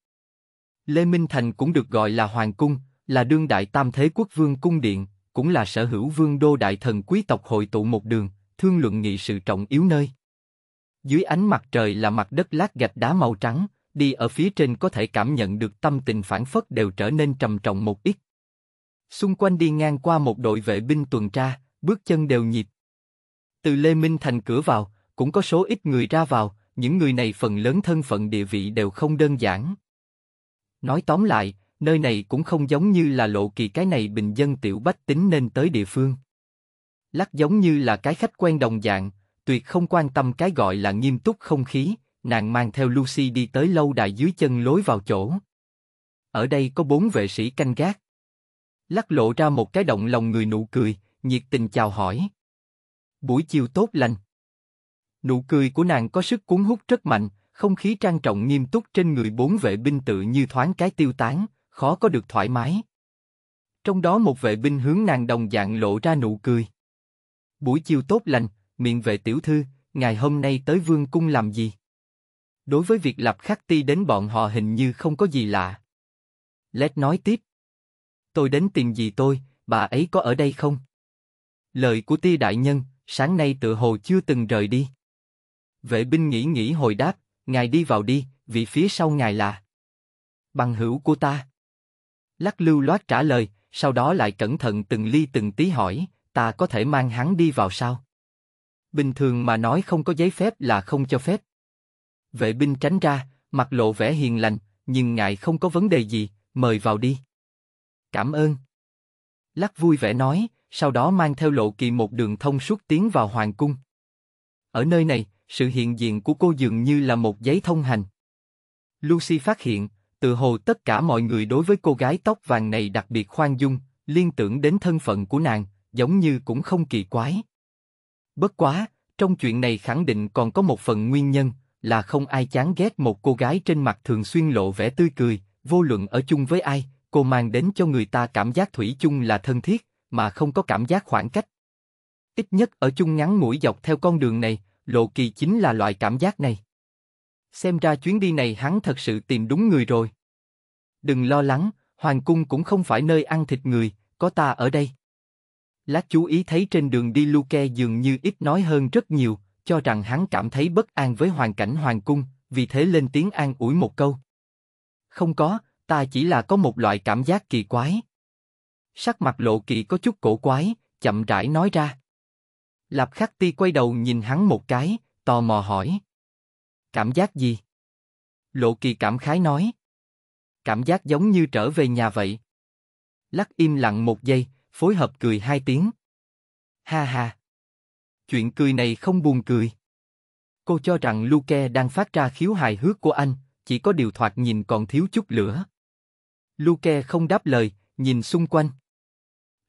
Lê Minh Thành cũng được gọi là Hoàng Cung, là đương đại tam thế quốc vương cung điện, cũng là sở hữu vương đô đại thần quý tộc hội tụ một đường, thương luận nghị sự trọng yếu nơi. Dưới ánh mặt trời là mặt đất lát gạch đá màu trắng, đi ở phía trên có thể cảm nhận được tâm tình phản phất đều trở nên trầm trọng một ít. Xung quanh đi ngang qua một đội vệ binh tuần tra, bước chân đều nhịp. Từ Lê Minh Thành cửa vào, cũng có số ít người ra vào, những người này phần lớn thân phận địa vị đều không đơn giản. Nói tóm lại, nơi này cũng không giống như là lộ kỳ cái này bình dân tiểu bách tính nên tới địa phương. Lắc giống như là cái khách quen đồng dạng, tuyệt không quan tâm cái gọi là nghiêm túc không khí, nàng mang theo Lucy đi tới lâu đài dưới chân lối vào chỗ. Ở đây có bốn vệ sĩ canh gác. Lắc lộ ra một cái động lòng người nụ cười, nhiệt tình chào hỏi. Buổi chiều tốt lành. Nụ cười của nàng có sức cuốn hút rất mạnh, không khí trang trọng nghiêm túc trên người bốn vệ binh tự như thoáng cái tiêu tán, khó có được thoải mái. Trong đó một vệ binh hướng nàng đồng dạng lộ ra nụ cười. Buổi chiều tốt lành, miệng vệ tiểu thư, ngày hôm nay tới vương cung làm gì? Đối với việc lập khắc ti đến bọn họ hình như không có gì lạ. Lét nói tiếp. Tôi đến tìm gì tôi, bà ấy có ở đây không? Lời của ti đại nhân, sáng nay tự hồ chưa từng rời đi. Vệ binh nghĩ nghĩ hồi đáp, ngài đi vào đi, vì phía sau ngài là bằng hữu của ta. Lắc lưu loát trả lời, sau đó lại cẩn thận từng ly từng tí hỏi, ta có thể mang hắn đi vào sao? bình thường mà nói không có giấy phép là không cho phép. Vệ binh tránh ra, mặt lộ vẻ hiền lành, nhưng ngại không có vấn đề gì, mời vào đi. Cảm ơn. Lắc vui vẻ nói, sau đó mang theo lộ kỳ một đường thông suốt tiến vào hoàng cung. Ở nơi này, sự hiện diện của cô dường như là một giấy thông hành. Lucy phát hiện, tự hồ tất cả mọi người đối với cô gái tóc vàng này đặc biệt khoan dung, liên tưởng đến thân phận của nàng, giống như cũng không kỳ quái. Bất quá, trong chuyện này khẳng định còn có một phần nguyên nhân, là không ai chán ghét một cô gái trên mặt thường xuyên lộ vẻ tươi cười, vô luận ở chung với ai, cô mang đến cho người ta cảm giác thủy chung là thân thiết, mà không có cảm giác khoảng cách. Ít nhất ở chung ngắn mũi dọc theo con đường này, Lộ Kỳ chính là loại cảm giác này. Xem ra chuyến đi này hắn thật sự tìm đúng người rồi. Đừng lo lắng, Hoàng Cung cũng không phải nơi ăn thịt người, có ta ở đây. Lát chú ý thấy trên đường đi Luke dường như ít nói hơn rất nhiều, cho rằng hắn cảm thấy bất an với hoàn cảnh hoàng cung, vì thế lên tiếng an ủi một câu. Không có, ta chỉ là có một loại cảm giác kỳ quái. Sắc mặt lộ kỳ có chút cổ quái, chậm rãi nói ra. Lạp khắc ti quay đầu nhìn hắn một cái, tò mò hỏi. Cảm giác gì? Lộ kỳ cảm khái nói. Cảm giác giống như trở về nhà vậy. Lắc im lặng một giây, phối hợp cười hai tiếng. Ha ha! Chuyện cười này không buồn cười. Cô cho rằng Luke đang phát ra khiếu hài hước của anh, chỉ có điều thoạt nhìn còn thiếu chút lửa. Luke không đáp lời, nhìn xung quanh.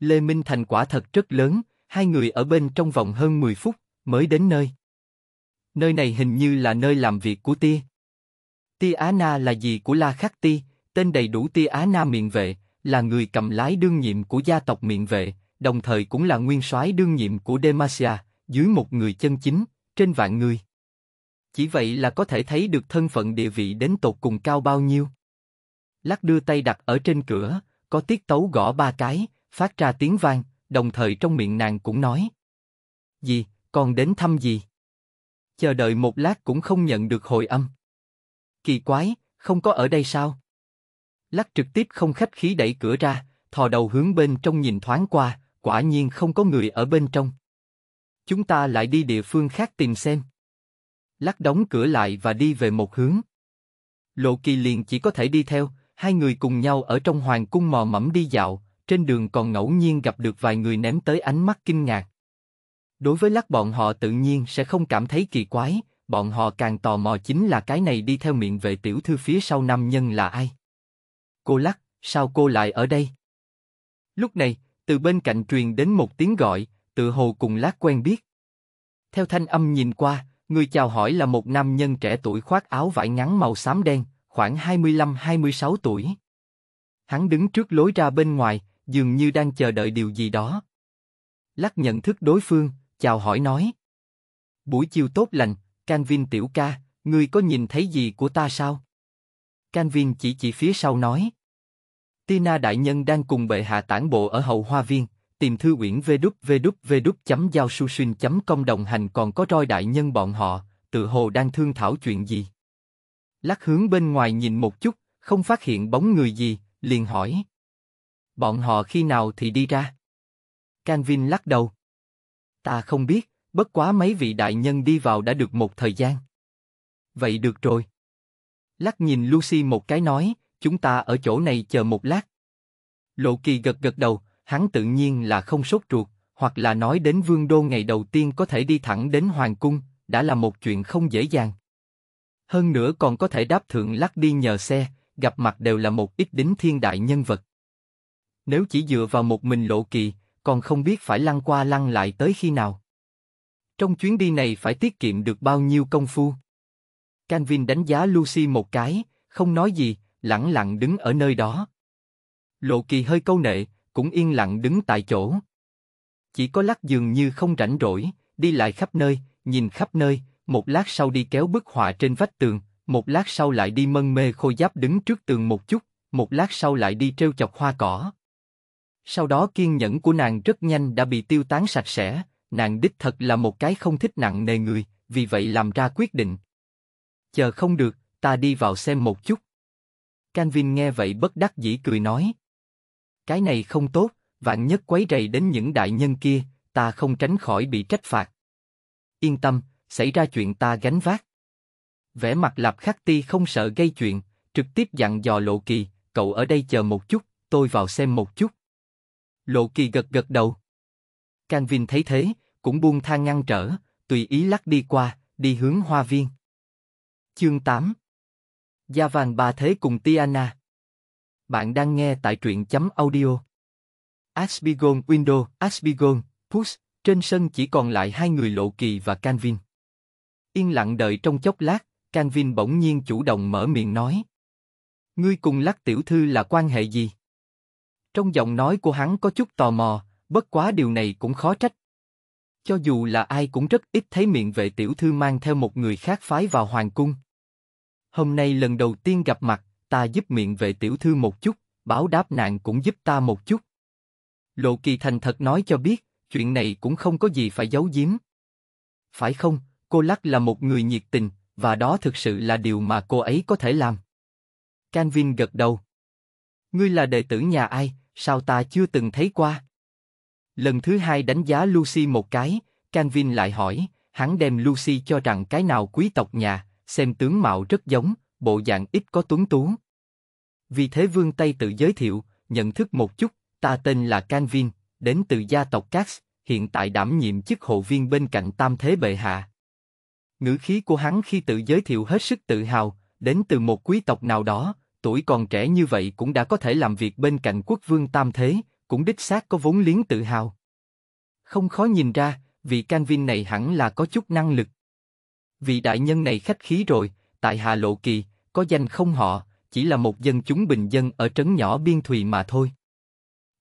Lê Minh Thành quả thật rất lớn, hai người ở bên trong vòng hơn 10 phút, mới đến nơi. Nơi này hình như là nơi làm việc của Tia. Tia Á Na là gì của La Khắc Ti, tên đầy đủ Tia Á Na miệng vệ, là người cầm lái đương nhiệm của gia tộc miệng vệ, đồng thời cũng là nguyên soái đương nhiệm của Demacia, dưới một người chân chính, trên vạn người. Chỉ vậy là có thể thấy được thân phận địa vị đến tột cùng cao bao nhiêu. Lắc đưa tay đặt ở trên cửa, có tiết tấu gõ ba cái, phát ra tiếng vang, đồng thời trong miệng nàng cũng nói. Gì, còn đến thăm gì? Chờ đợi một lát cũng không nhận được hồi âm. Kỳ quái, không có ở đây sao? lắc trực tiếp không khách khí đẩy cửa ra, thò đầu hướng bên trong nhìn thoáng qua, quả nhiên không có người ở bên trong. Chúng ta lại đi địa phương khác tìm xem. Lắc đóng cửa lại và đi về một hướng. Lộ kỳ liền chỉ có thể đi theo, hai người cùng nhau ở trong hoàng cung mò mẫm đi dạo, trên đường còn ngẫu nhiên gặp được vài người ném tới ánh mắt kinh ngạc. Đối với lắc bọn họ tự nhiên sẽ không cảm thấy kỳ quái, bọn họ càng tò mò chính là cái này đi theo miệng vệ tiểu thư phía sau nam nhân là ai. Cô lắc, sao cô lại ở đây? Lúc này, từ bên cạnh truyền đến một tiếng gọi, tự hồ cùng lát quen biết. Theo thanh âm nhìn qua, người chào hỏi là một nam nhân trẻ tuổi khoác áo vải ngắn màu xám đen, khoảng 25-26 tuổi. Hắn đứng trước lối ra bên ngoài, dường như đang chờ đợi điều gì đó. Lắc nhận thức đối phương, chào hỏi nói. Buổi chiều tốt lành, Canvin tiểu ca, ngươi có nhìn thấy gì của ta sao? Canvin chỉ chỉ phía sau nói. Tina đại nhân đang cùng bệ hạ tản bộ ở hậu hoa viên, tìm thư uyển vđvđvđ.giao.susin.com đồng hành còn có roi đại nhân bọn họ, tự hồ đang thương thảo chuyện gì. Lắc hướng bên ngoài nhìn một chút, không phát hiện bóng người gì, liền hỏi. Bọn họ khi nào thì đi ra? Canvin lắc đầu. Ta không biết, bất quá mấy vị đại nhân đi vào đã được một thời gian. Vậy được rồi. Lắc nhìn Lucy một cái nói, chúng ta ở chỗ này chờ một lát. Lộ Kỳ gật gật đầu, hắn tự nhiên là không sốt ruột, hoặc là nói đến vương đô ngày đầu tiên có thể đi thẳng đến hoàng cung, đã là một chuyện không dễ dàng. Hơn nữa còn có thể đáp thượng lắc đi nhờ xe, gặp mặt đều là một ít đính thiên đại nhân vật. Nếu chỉ dựa vào một mình lộ kỳ, còn không biết phải lăn qua lăn lại tới khi nào. Trong chuyến đi này phải tiết kiệm được bao nhiêu công phu. Canvin đánh giá Lucy một cái, không nói gì, lặng lặng đứng ở nơi đó. Lộ Kỳ hơi câu nệ, cũng yên lặng đứng tại chỗ. Chỉ có lắc dường như không rảnh rỗi, đi lại khắp nơi, nhìn khắp nơi, một lát sau đi kéo bức họa trên vách tường, một lát sau lại đi mân mê khôi giáp đứng trước tường một chút, một lát sau lại đi treo chọc hoa cỏ. Sau đó kiên nhẫn của nàng rất nhanh đã bị tiêu tán sạch sẽ, nàng đích thật là một cái không thích nặng nề người, vì vậy làm ra quyết định. Chờ không được, ta đi vào xem một chút. Canvin nghe vậy bất đắc dĩ cười nói. Cái này không tốt, vạn nhất quấy rầy đến những đại nhân kia, ta không tránh khỏi bị trách phạt. Yên tâm, xảy ra chuyện ta gánh vác. Vẻ mặt Lạp Khắc Ti không sợ gây chuyện, trực tiếp dặn dò Lộ Kỳ, cậu ở đây chờ một chút, tôi vào xem một chút. Lộ Kỳ gật gật đầu. Canvin thấy thế, cũng buông thang ngăn trở, tùy ý lắc đi qua, đi hướng hoa viên. Chương 8 Gia vàng bà thế cùng Tiana. Bạn đang nghe tại truyện chấm audio. Asbigon Window, Asbigon, Push, trên sân chỉ còn lại hai người Lộ Kỳ và Canvin. Yên lặng đợi trong chốc lát, Canvin bỗng nhiên chủ động mở miệng nói. Ngươi cùng lắc tiểu thư là quan hệ gì? Trong giọng nói của hắn có chút tò mò, bất quá điều này cũng khó trách. Cho dù là ai cũng rất ít thấy miệng vệ tiểu thư mang theo một người khác phái vào hoàng cung. Hôm nay lần đầu tiên gặp mặt, ta giúp miệng vệ tiểu thư một chút, báo đáp nạn cũng giúp ta một chút. Lộ Kỳ thành thật nói cho biết, chuyện này cũng không có gì phải giấu giếm. Phải không, cô Lắc là một người nhiệt tình, và đó thực sự là điều mà cô ấy có thể làm. Canvin gật đầu. Ngươi là đệ tử nhà ai, sao ta chưa từng thấy qua? Lần thứ hai đánh giá Lucy một cái, Canvin lại hỏi, hắn đem Lucy cho rằng cái nào quý tộc nhà, xem tướng mạo rất giống, bộ dạng ít có tuấn tú. Vì thế vương Tây tự giới thiệu, nhận thức một chút, ta tên là Canvin, đến từ gia tộc Cax, hiện tại đảm nhiệm chức hộ viên bên cạnh Tam Thế Bệ Hạ. Ngữ khí của hắn khi tự giới thiệu hết sức tự hào, đến từ một quý tộc nào đó, tuổi còn trẻ như vậy cũng đã có thể làm việc bên cạnh quốc vương Tam Thế, cũng đích xác có vốn liếng tự hào. Không khó nhìn ra, vị Canvin này hẳn là có chút năng lực. Vị đại nhân này khách khí rồi, tại Hà Lộ Kỳ, có danh không họ, chỉ là một dân chúng bình dân ở trấn nhỏ biên thùy mà thôi.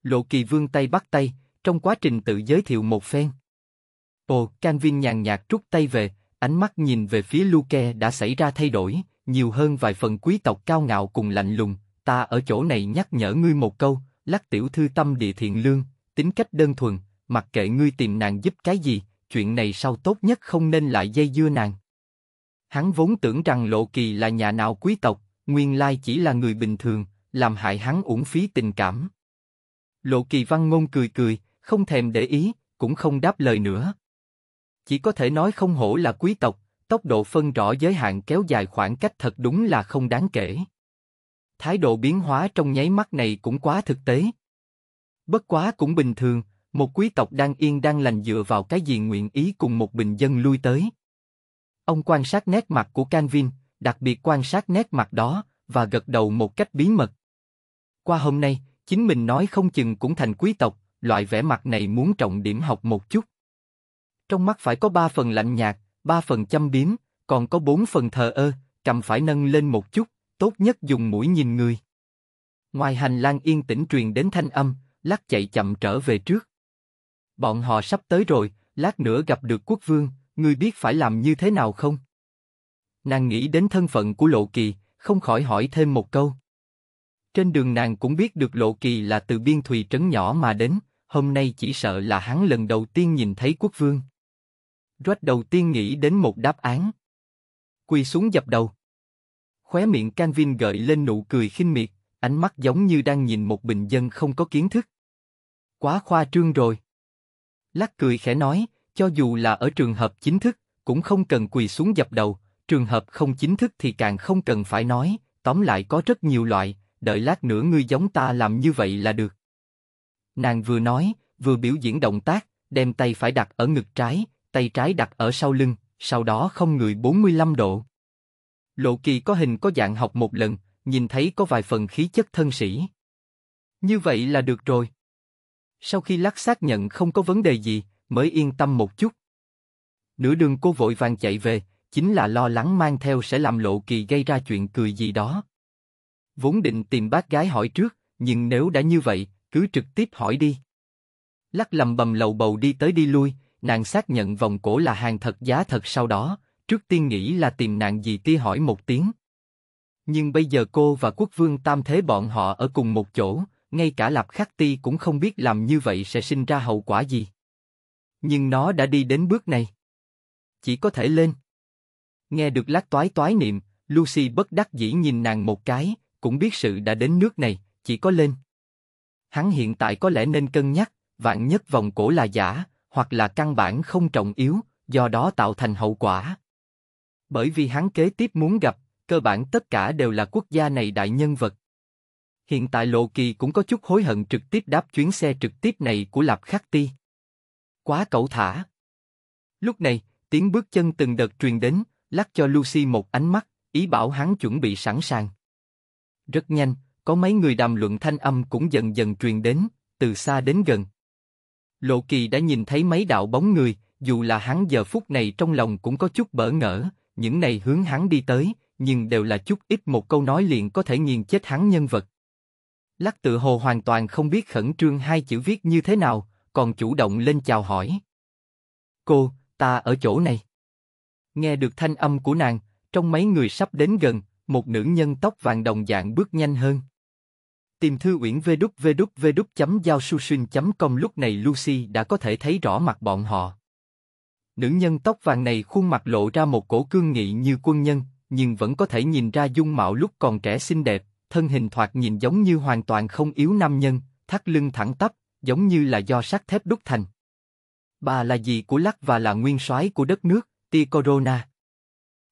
Lộ Kỳ vương tay bắt tay, trong quá trình tự giới thiệu một phen. Ồ, can viên nhàn nhạt rút tay về, ánh mắt nhìn về phía Luke đã xảy ra thay đổi, nhiều hơn vài phần quý tộc cao ngạo cùng lạnh lùng. Ta ở chỗ này nhắc nhở ngươi một câu, lắc tiểu thư tâm địa thiện lương, tính cách đơn thuần, mặc kệ ngươi tìm nàng giúp cái gì, chuyện này sau tốt nhất không nên lại dây dưa nàng. Hắn vốn tưởng rằng Lộ Kỳ là nhà nào quý tộc, nguyên lai chỉ là người bình thường, làm hại hắn uổng phí tình cảm. Lộ Kỳ Văn Ngôn cười cười, không thèm để ý, cũng không đáp lời nữa. Chỉ có thể nói không hổ là quý tộc, tốc độ phân rõ giới hạn kéo dài khoảng cách thật đúng là không đáng kể. Thái độ biến hóa trong nháy mắt này cũng quá thực tế. Bất quá cũng bình thường, một quý tộc đang yên đang lành dựa vào cái gì nguyện ý cùng một bình dân lui tới, Ông quan sát nét mặt của Canvin, đặc biệt quan sát nét mặt đó, và gật đầu một cách bí mật. Qua hôm nay, chính mình nói không chừng cũng thành quý tộc, loại vẻ mặt này muốn trọng điểm học một chút. Trong mắt phải có ba phần lạnh nhạt, ba phần châm biếm, còn có bốn phần thờ ơ, cầm phải nâng lên một chút, tốt nhất dùng mũi nhìn người. Ngoài hành lang yên tĩnh truyền đến thanh âm, lát chạy chậm trở về trước. Bọn họ sắp tới rồi, lát nữa gặp được quốc vương, ngươi biết phải làm như thế nào không? Nàng nghĩ đến thân phận của Lộ Kỳ, không khỏi hỏi thêm một câu. Trên đường nàng cũng biết được Lộ Kỳ là từ biên thùy trấn nhỏ mà đến, hôm nay chỉ sợ là hắn lần đầu tiên nhìn thấy quốc vương. Rách đầu tiên nghĩ đến một đáp án. Quỳ xuống dập đầu. Khóe miệng Canvin gợi lên nụ cười khinh miệt, ánh mắt giống như đang nhìn một bình dân không có kiến thức. Quá khoa trương rồi. Lắc cười khẽ nói, cho dù là ở trường hợp chính thức, cũng không cần quỳ xuống dập đầu, trường hợp không chính thức thì càng không cần phải nói, tóm lại có rất nhiều loại, đợi lát nữa ngươi giống ta làm như vậy là được. Nàng vừa nói, vừa biểu diễn động tác, đem tay phải đặt ở ngực trái, tay trái đặt ở sau lưng, sau đó không người 45 độ. Lộ kỳ có hình có dạng học một lần, nhìn thấy có vài phần khí chất thân sĩ. Như vậy là được rồi. Sau khi lắc xác nhận không có vấn đề gì, mới yên tâm một chút. Nửa đường cô vội vàng chạy về, chính là lo lắng mang theo sẽ làm lộ kỳ gây ra chuyện cười gì đó. Vốn định tìm bác gái hỏi trước, nhưng nếu đã như vậy, cứ trực tiếp hỏi đi. Lắc lầm bầm lầu bầu đi tới đi lui, nàng xác nhận vòng cổ là hàng thật giá thật sau đó, trước tiên nghĩ là tìm nàng gì ti hỏi một tiếng. Nhưng bây giờ cô và quốc vương tam thế bọn họ ở cùng một chỗ, ngay cả lạp khắc ti cũng không biết làm như vậy sẽ sinh ra hậu quả gì. Nhưng nó đã đi đến bước này. Chỉ có thể lên. Nghe được lát toái toái niệm, Lucy bất đắc dĩ nhìn nàng một cái, cũng biết sự đã đến nước này, chỉ có lên. Hắn hiện tại có lẽ nên cân nhắc, vạn nhất vòng cổ là giả, hoặc là căn bản không trọng yếu, do đó tạo thành hậu quả. Bởi vì hắn kế tiếp muốn gặp, cơ bản tất cả đều là quốc gia này đại nhân vật. Hiện tại Lộ Kỳ cũng có chút hối hận trực tiếp đáp chuyến xe trực tiếp này của Lạp Khắc Ti. Quá cẩu thả. Lúc này, tiếng bước chân từng đợt truyền đến, lắc cho Lucy một ánh mắt, ý bảo hắn chuẩn bị sẵn sàng. Rất nhanh, có mấy người đàm luận thanh âm cũng dần dần truyền đến, từ xa đến gần. Lộ Kỳ đã nhìn thấy mấy đạo bóng người, dù là hắn giờ phút này trong lòng cũng có chút bỡ ngỡ, những này hướng hắn đi tới, nhưng đều là chút ít một câu nói liền có thể nghiền chết hắn nhân vật. Lắc tự hồ hoàn toàn không biết khẩn trương hai chữ viết như thế nào, còn chủ động lên chào hỏi. Cô, ta ở chỗ này. Nghe được thanh âm của nàng, trong mấy người sắp đến gần, một nữ nhân tóc vàng đồng dạng bước nhanh hơn. Tìm thư uyển vê đúc vê đúc vê đúc chấm giao su xuyên chấm com lúc này Lucy đã có thể thấy rõ mặt bọn họ. Nữ nhân tóc vàng này khuôn mặt lộ ra một cổ cương nghị như quân nhân, nhưng vẫn có thể nhìn ra dung mạo lúc còn trẻ xinh đẹp, thân hình thoạt nhìn giống như hoàn toàn không yếu nam nhân, thắt lưng thẳng tắp, giống như là do sắt thép đúc thành. Bà là gì của Lắc và là nguyên soái của đất nước, tia Corona.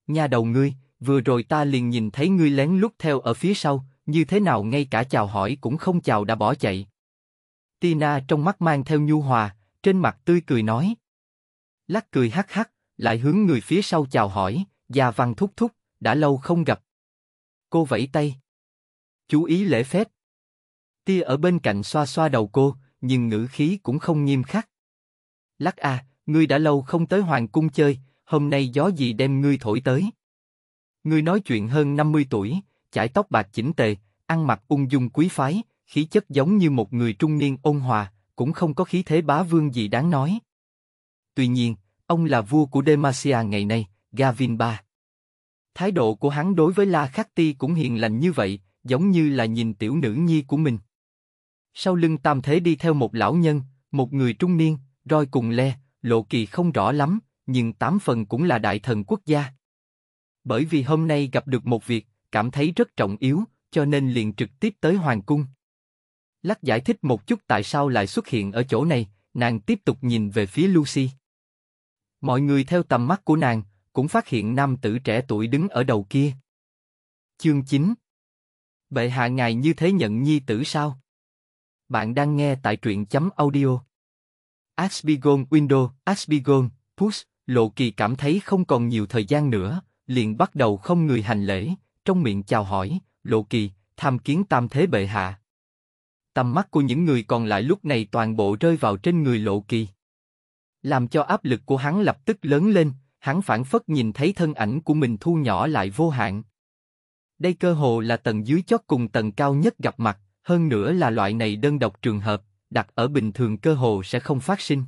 Nhà đầu ngươi, vừa rồi ta liền nhìn thấy ngươi lén lút theo ở phía sau, như thế nào ngay cả chào hỏi cũng không chào đã bỏ chạy. Tina trong mắt mang theo nhu hòa, trên mặt tươi cười nói. Lắc cười hắc hắc, lại hướng người phía sau chào hỏi, già văn thúc thúc, đã lâu không gặp. Cô vẫy tay. Chú ý lễ phép. Tia ở bên cạnh xoa xoa đầu cô, nhưng ngữ khí cũng không nghiêm khắc. Lắc a, à, ngươi đã lâu không tới hoàng cung chơi, hôm nay gió gì đem ngươi thổi tới? Ngươi nói chuyện hơn 50 tuổi, chải tóc bạc chỉnh tề, ăn mặc ung dung quý phái, khí chất giống như một người trung niên ôn hòa, cũng không có khí thế bá vương gì đáng nói. Tuy nhiên, ông là vua của Demacia ngày nay, Gavin ba. Thái độ của hắn đối với La Khắc Ti cũng hiền lành như vậy, giống như là nhìn tiểu nữ nhi của mình. Sau lưng tam thế đi theo một lão nhân, một người trung niên, roi cùng le, lộ kỳ không rõ lắm, nhưng tám phần cũng là đại thần quốc gia. Bởi vì hôm nay gặp được một việc, cảm thấy rất trọng yếu, cho nên liền trực tiếp tới hoàng cung. Lắc giải thích một chút tại sao lại xuất hiện ở chỗ này, nàng tiếp tục nhìn về phía Lucy. Mọi người theo tầm mắt của nàng, cũng phát hiện nam tử trẻ tuổi đứng ở đầu kia. Chương 9 Bệ hạ ngài như thế nhận nhi tử sao? Bạn đang nghe tại truyện chấm audio. Asbigon Window, Asbigon, Push, Lộ Kỳ cảm thấy không còn nhiều thời gian nữa, liền bắt đầu không người hành lễ, trong miệng chào hỏi, Lộ Kỳ, tham kiến tam thế bệ hạ. Tầm mắt của những người còn lại lúc này toàn bộ rơi vào trên người Lộ Kỳ. Làm cho áp lực của hắn lập tức lớn lên, hắn phản phất nhìn thấy thân ảnh của mình thu nhỏ lại vô hạn. Đây cơ hồ là tầng dưới chót cùng tầng cao nhất gặp mặt hơn nữa là loại này đơn độc trường hợp, đặt ở bình thường cơ hồ sẽ không phát sinh.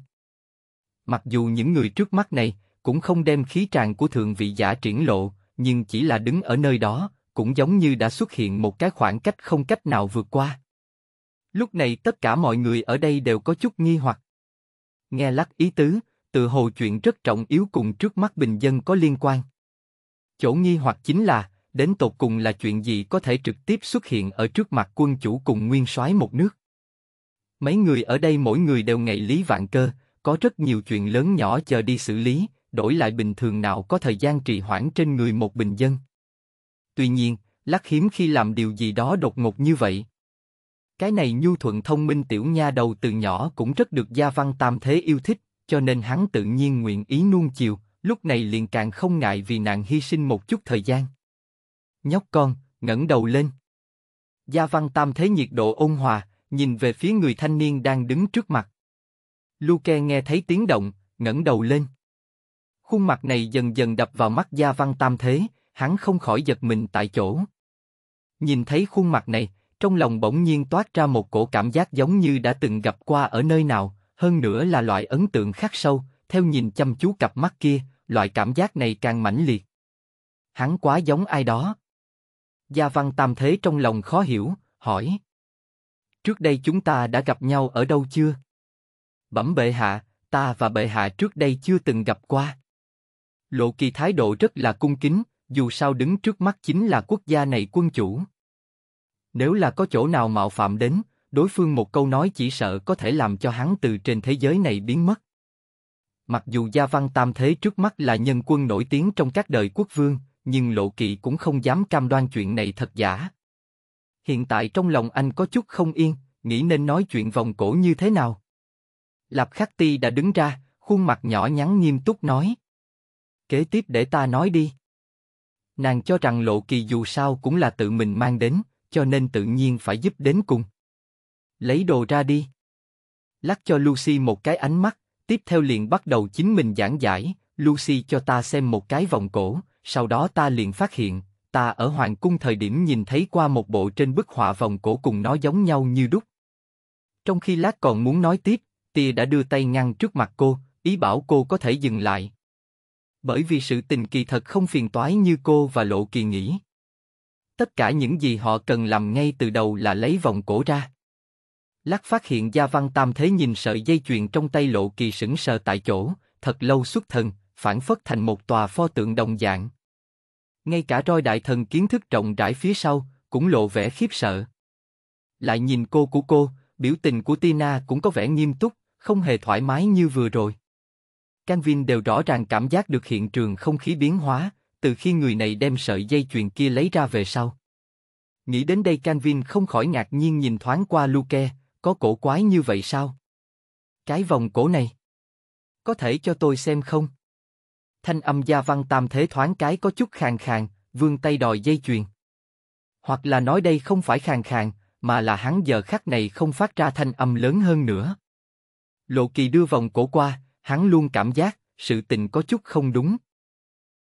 Mặc dù những người trước mắt này cũng không đem khí tràn của thượng vị giả triển lộ, nhưng chỉ là đứng ở nơi đó, cũng giống như đã xuất hiện một cái khoảng cách không cách nào vượt qua. Lúc này tất cả mọi người ở đây đều có chút nghi hoặc. Nghe lắc ý tứ, từ hồ chuyện rất trọng yếu cùng trước mắt bình dân có liên quan. Chỗ nghi hoặc chính là, đến tột cùng là chuyện gì có thể trực tiếp xuất hiện ở trước mặt quân chủ cùng nguyên soái một nước. Mấy người ở đây mỗi người đều ngày lý vạn cơ, có rất nhiều chuyện lớn nhỏ chờ đi xử lý, đổi lại bình thường nào có thời gian trì hoãn trên người một bình dân. Tuy nhiên, lắc hiếm khi làm điều gì đó đột ngột như vậy. Cái này nhu thuận thông minh tiểu nha đầu từ nhỏ cũng rất được gia văn tam thế yêu thích, cho nên hắn tự nhiên nguyện ý nuông chiều, lúc này liền càng không ngại vì nàng hy sinh một chút thời gian nhóc con, ngẩng đầu lên. Gia Văn Tam thấy nhiệt độ ôn hòa, nhìn về phía người thanh niên đang đứng trước mặt. Luke nghe thấy tiếng động, ngẩng đầu lên. Khuôn mặt này dần dần đập vào mắt Gia Văn Tam thế, hắn không khỏi giật mình tại chỗ. Nhìn thấy khuôn mặt này, trong lòng bỗng nhiên toát ra một cổ cảm giác giống như đã từng gặp qua ở nơi nào, hơn nữa là loại ấn tượng khắc sâu, theo nhìn chăm chú cặp mắt kia, loại cảm giác này càng mãnh liệt. Hắn quá giống ai đó. Gia Văn Tam Thế trong lòng khó hiểu, hỏi. Trước đây chúng ta đã gặp nhau ở đâu chưa? Bẩm bệ hạ, ta và bệ hạ trước đây chưa từng gặp qua. Lộ kỳ thái độ rất là cung kính, dù sao đứng trước mắt chính là quốc gia này quân chủ. Nếu là có chỗ nào mạo phạm đến, đối phương một câu nói chỉ sợ có thể làm cho hắn từ trên thế giới này biến mất. Mặc dù Gia Văn Tam Thế trước mắt là nhân quân nổi tiếng trong các đời quốc vương, nhưng Lộ Kỵ cũng không dám cam đoan chuyện này thật giả. Hiện tại trong lòng anh có chút không yên, nghĩ nên nói chuyện vòng cổ như thế nào. Lạp Khắc Ti đã đứng ra, khuôn mặt nhỏ nhắn nghiêm túc nói. Kế tiếp để ta nói đi. Nàng cho rằng Lộ Kỳ dù sao cũng là tự mình mang đến, cho nên tự nhiên phải giúp đến cùng. Lấy đồ ra đi. Lắc cho Lucy một cái ánh mắt, tiếp theo liền bắt đầu chính mình giảng giải, Lucy cho ta xem một cái vòng cổ, sau đó ta liền phát hiện, ta ở hoàng cung thời điểm nhìn thấy qua một bộ trên bức họa vòng cổ cùng nó giống nhau như đúc. Trong khi lát còn muốn nói tiếp, tia đã đưa tay ngăn trước mặt cô, ý bảo cô có thể dừng lại. Bởi vì sự tình kỳ thật không phiền toái như cô và Lộ Kỳ nghĩ. Tất cả những gì họ cần làm ngay từ đầu là lấy vòng cổ ra. lát phát hiện Gia Văn Tam thế nhìn sợi dây chuyền trong tay Lộ Kỳ sững sờ tại chỗ, thật lâu xuất thần, phản phất thành một tòa pho tượng đồng dạng, ngay cả roi đại thần kiến thức rộng rãi phía sau cũng lộ vẻ khiếp sợ. Lại nhìn cô của cô, biểu tình của Tina cũng có vẻ nghiêm túc, không hề thoải mái như vừa rồi. Canvin đều rõ ràng cảm giác được hiện trường không khí biến hóa, từ khi người này đem sợi dây chuyền kia lấy ra về sau. Nghĩ đến đây Canvin không khỏi ngạc nhiên nhìn thoáng qua Luke, có cổ quái như vậy sao? Cái vòng cổ này, có thể cho tôi xem không? Thanh âm gia văn tam thế thoáng cái có chút khàn khàn, vương tay đòi dây chuyền. Hoặc là nói đây không phải khàn khàn, mà là hắn giờ khắc này không phát ra thanh âm lớn hơn nữa. Lộ kỳ đưa vòng cổ qua, hắn luôn cảm giác, sự tình có chút không đúng.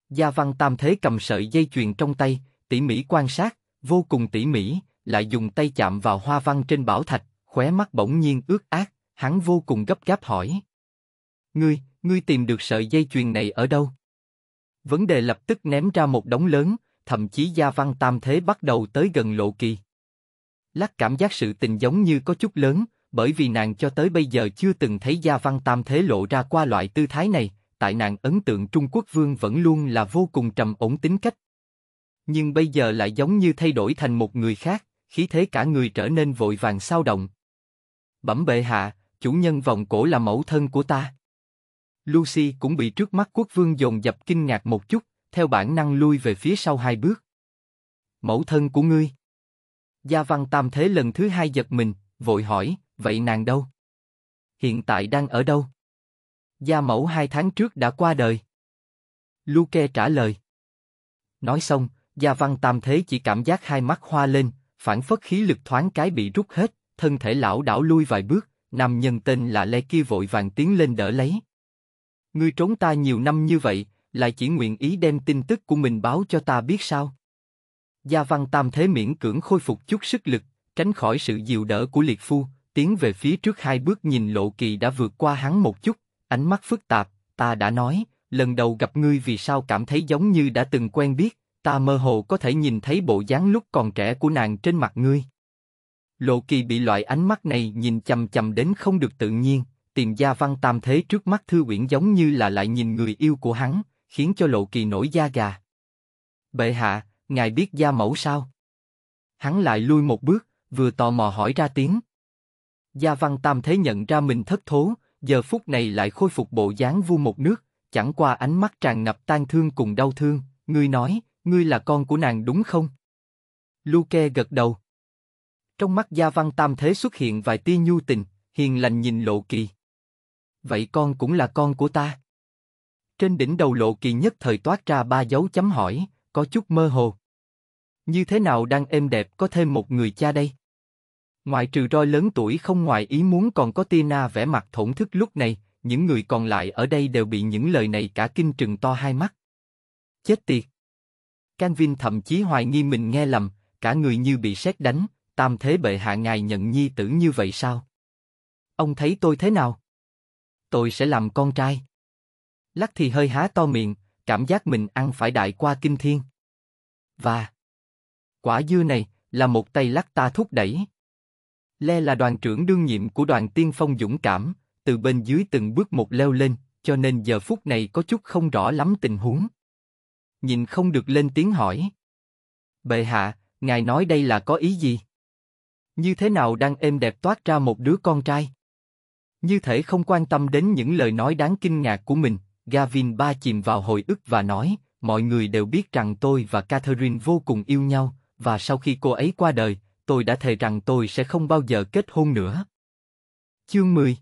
Gia văn tam thế cầm sợi dây chuyền trong tay, tỉ mỉ quan sát, vô cùng tỉ mỉ, lại dùng tay chạm vào hoa văn trên bảo thạch, khóe mắt bỗng nhiên ướt át, hắn vô cùng gấp gáp hỏi. Ngươi, ngươi tìm được sợi dây chuyền này ở đâu? Vấn đề lập tức ném ra một đống lớn, thậm chí gia văn tam thế bắt đầu tới gần lộ kỳ. Lắc cảm giác sự tình giống như có chút lớn, bởi vì nàng cho tới bây giờ chưa từng thấy gia văn tam thế lộ ra qua loại tư thái này, tại nàng ấn tượng Trung Quốc vương vẫn luôn là vô cùng trầm ổn tính cách. Nhưng bây giờ lại giống như thay đổi thành một người khác, khí thế cả người trở nên vội vàng sao động. Bẩm bệ hạ, chủ nhân vòng cổ là mẫu thân của ta. Lucy cũng bị trước mắt quốc vương dồn dập kinh ngạc một chút, theo bản năng lui về phía sau hai bước. Mẫu thân của ngươi. Gia văn tam thế lần thứ hai giật mình, vội hỏi, vậy nàng đâu? Hiện tại đang ở đâu? Gia mẫu hai tháng trước đã qua đời. Luke trả lời. Nói xong, Gia văn tam thế chỉ cảm giác hai mắt hoa lên, phản phất khí lực thoáng cái bị rút hết, thân thể lão đảo lui vài bước, nam nhân tên là Lê kia vội vàng tiến lên đỡ lấy. Ngươi trốn ta nhiều năm như vậy, lại chỉ nguyện ý đem tin tức của mình báo cho ta biết sao? Gia Văn Tam Thế miễn cưỡng khôi phục chút sức lực, tránh khỏi sự dìu đỡ của liệt phu, tiến về phía trước hai bước nhìn Lộ Kỳ đã vượt qua hắn một chút, ánh mắt phức tạp, ta đã nói, lần đầu gặp ngươi vì sao cảm thấy giống như đã từng quen biết, ta mơ hồ có thể nhìn thấy bộ dáng lúc còn trẻ của nàng trên mặt ngươi. Lộ Kỳ bị loại ánh mắt này nhìn chầm chầm đến không được tự nhiên, tiền gia văn tam thế trước mắt thư uyển giống như là lại nhìn người yêu của hắn, khiến cho lộ kỳ nổi da gà. Bệ hạ, ngài biết gia mẫu sao? Hắn lại lui một bước, vừa tò mò hỏi ra tiếng. Gia văn tam thế nhận ra mình thất thố, giờ phút này lại khôi phục bộ dáng vu một nước, chẳng qua ánh mắt tràn ngập tan thương cùng đau thương, ngươi nói, ngươi là con của nàng đúng không? Luke gật đầu. Trong mắt Gia Văn Tam Thế xuất hiện vài tia nhu tình, hiền lành nhìn Lộ Kỳ. Vậy con cũng là con của ta. Trên đỉnh đầu lộ kỳ nhất thời toát ra ba dấu chấm hỏi, có chút mơ hồ. Như thế nào đang êm đẹp có thêm một người cha đây? Ngoại trừ roi lớn tuổi không ngoài ý muốn còn có Tina vẽ mặt thổn thức lúc này, những người còn lại ở đây đều bị những lời này cả kinh trừng to hai mắt. Chết tiệt! Canvin thậm chí hoài nghi mình nghe lầm, cả người như bị sét đánh, tam thế bệ hạ ngài nhận nhi tử như vậy sao? Ông thấy tôi thế nào? tôi sẽ làm con trai. Lắc thì hơi há to miệng, cảm giác mình ăn phải đại qua kinh thiên. Và quả dưa này là một tay lắc ta thúc đẩy. Le là đoàn trưởng đương nhiệm của đoàn tiên phong dũng cảm, từ bên dưới từng bước một leo lên, cho nên giờ phút này có chút không rõ lắm tình huống. Nhìn không được lên tiếng hỏi. Bệ hạ, ngài nói đây là có ý gì? Như thế nào đang êm đẹp toát ra một đứa con trai? Như thể không quan tâm đến những lời nói đáng kinh ngạc của mình, Gavin ba chìm vào hồi ức và nói, mọi người đều biết rằng tôi và Catherine vô cùng yêu nhau, và sau khi cô ấy qua đời, tôi đã thề rằng tôi sẽ không bao giờ kết hôn nữa. Chương 10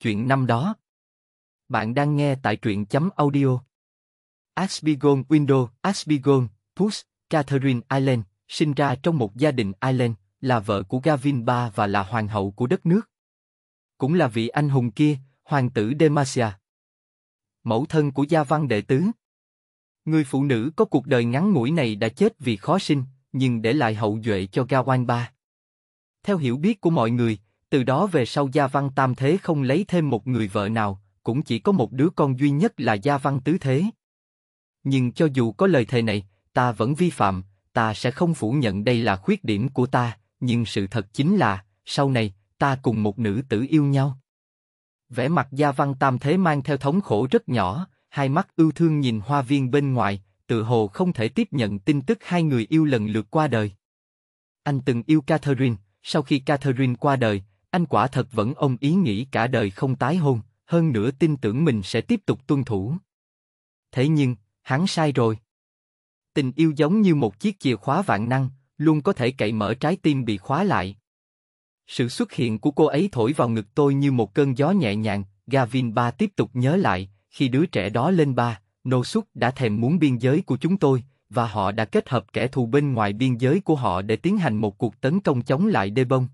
Chuyện năm đó Bạn đang nghe tại truyện chấm audio. Asbigon Window, Asbigon, Puss, Catherine Island, sinh ra trong một gia đình Island, là vợ của Gavin Ba và là hoàng hậu của đất nước cũng là vị anh hùng kia, hoàng tử Demacia. Mẫu thân của gia văn đệ tứ. Người phụ nữ có cuộc đời ngắn ngủi này đã chết vì khó sinh, nhưng để lại hậu duệ cho Gawan Ba. Theo hiểu biết của mọi người, từ đó về sau Gia Văn Tam Thế không lấy thêm một người vợ nào, cũng chỉ có một đứa con duy nhất là Gia Văn Tứ Thế. Nhưng cho dù có lời thề này, ta vẫn vi phạm, ta sẽ không phủ nhận đây là khuyết điểm của ta, nhưng sự thật chính là, sau này, ta cùng một nữ tử yêu nhau. Vẻ mặt Gia Văn Tam Thế mang theo thống khổ rất nhỏ, hai mắt ưu thương nhìn hoa viên bên ngoài, tự hồ không thể tiếp nhận tin tức hai người yêu lần lượt qua đời. Anh từng yêu Catherine, sau khi Catherine qua đời, anh quả thật vẫn ông ý nghĩ cả đời không tái hôn, hơn nữa tin tưởng mình sẽ tiếp tục tuân thủ. Thế nhưng, hắn sai rồi. Tình yêu giống như một chiếc chìa khóa vạn năng, luôn có thể cậy mở trái tim bị khóa lại, sự xuất hiện của cô ấy thổi vào ngực tôi như một cơn gió nhẹ nhàng, Gavin ba tiếp tục nhớ lại, khi đứa trẻ đó lên ba, nô xúc đã thèm muốn biên giới của chúng tôi, và họ đã kết hợp kẻ thù bên ngoài biên giới của họ để tiến hành một cuộc tấn công chống lại đê bông.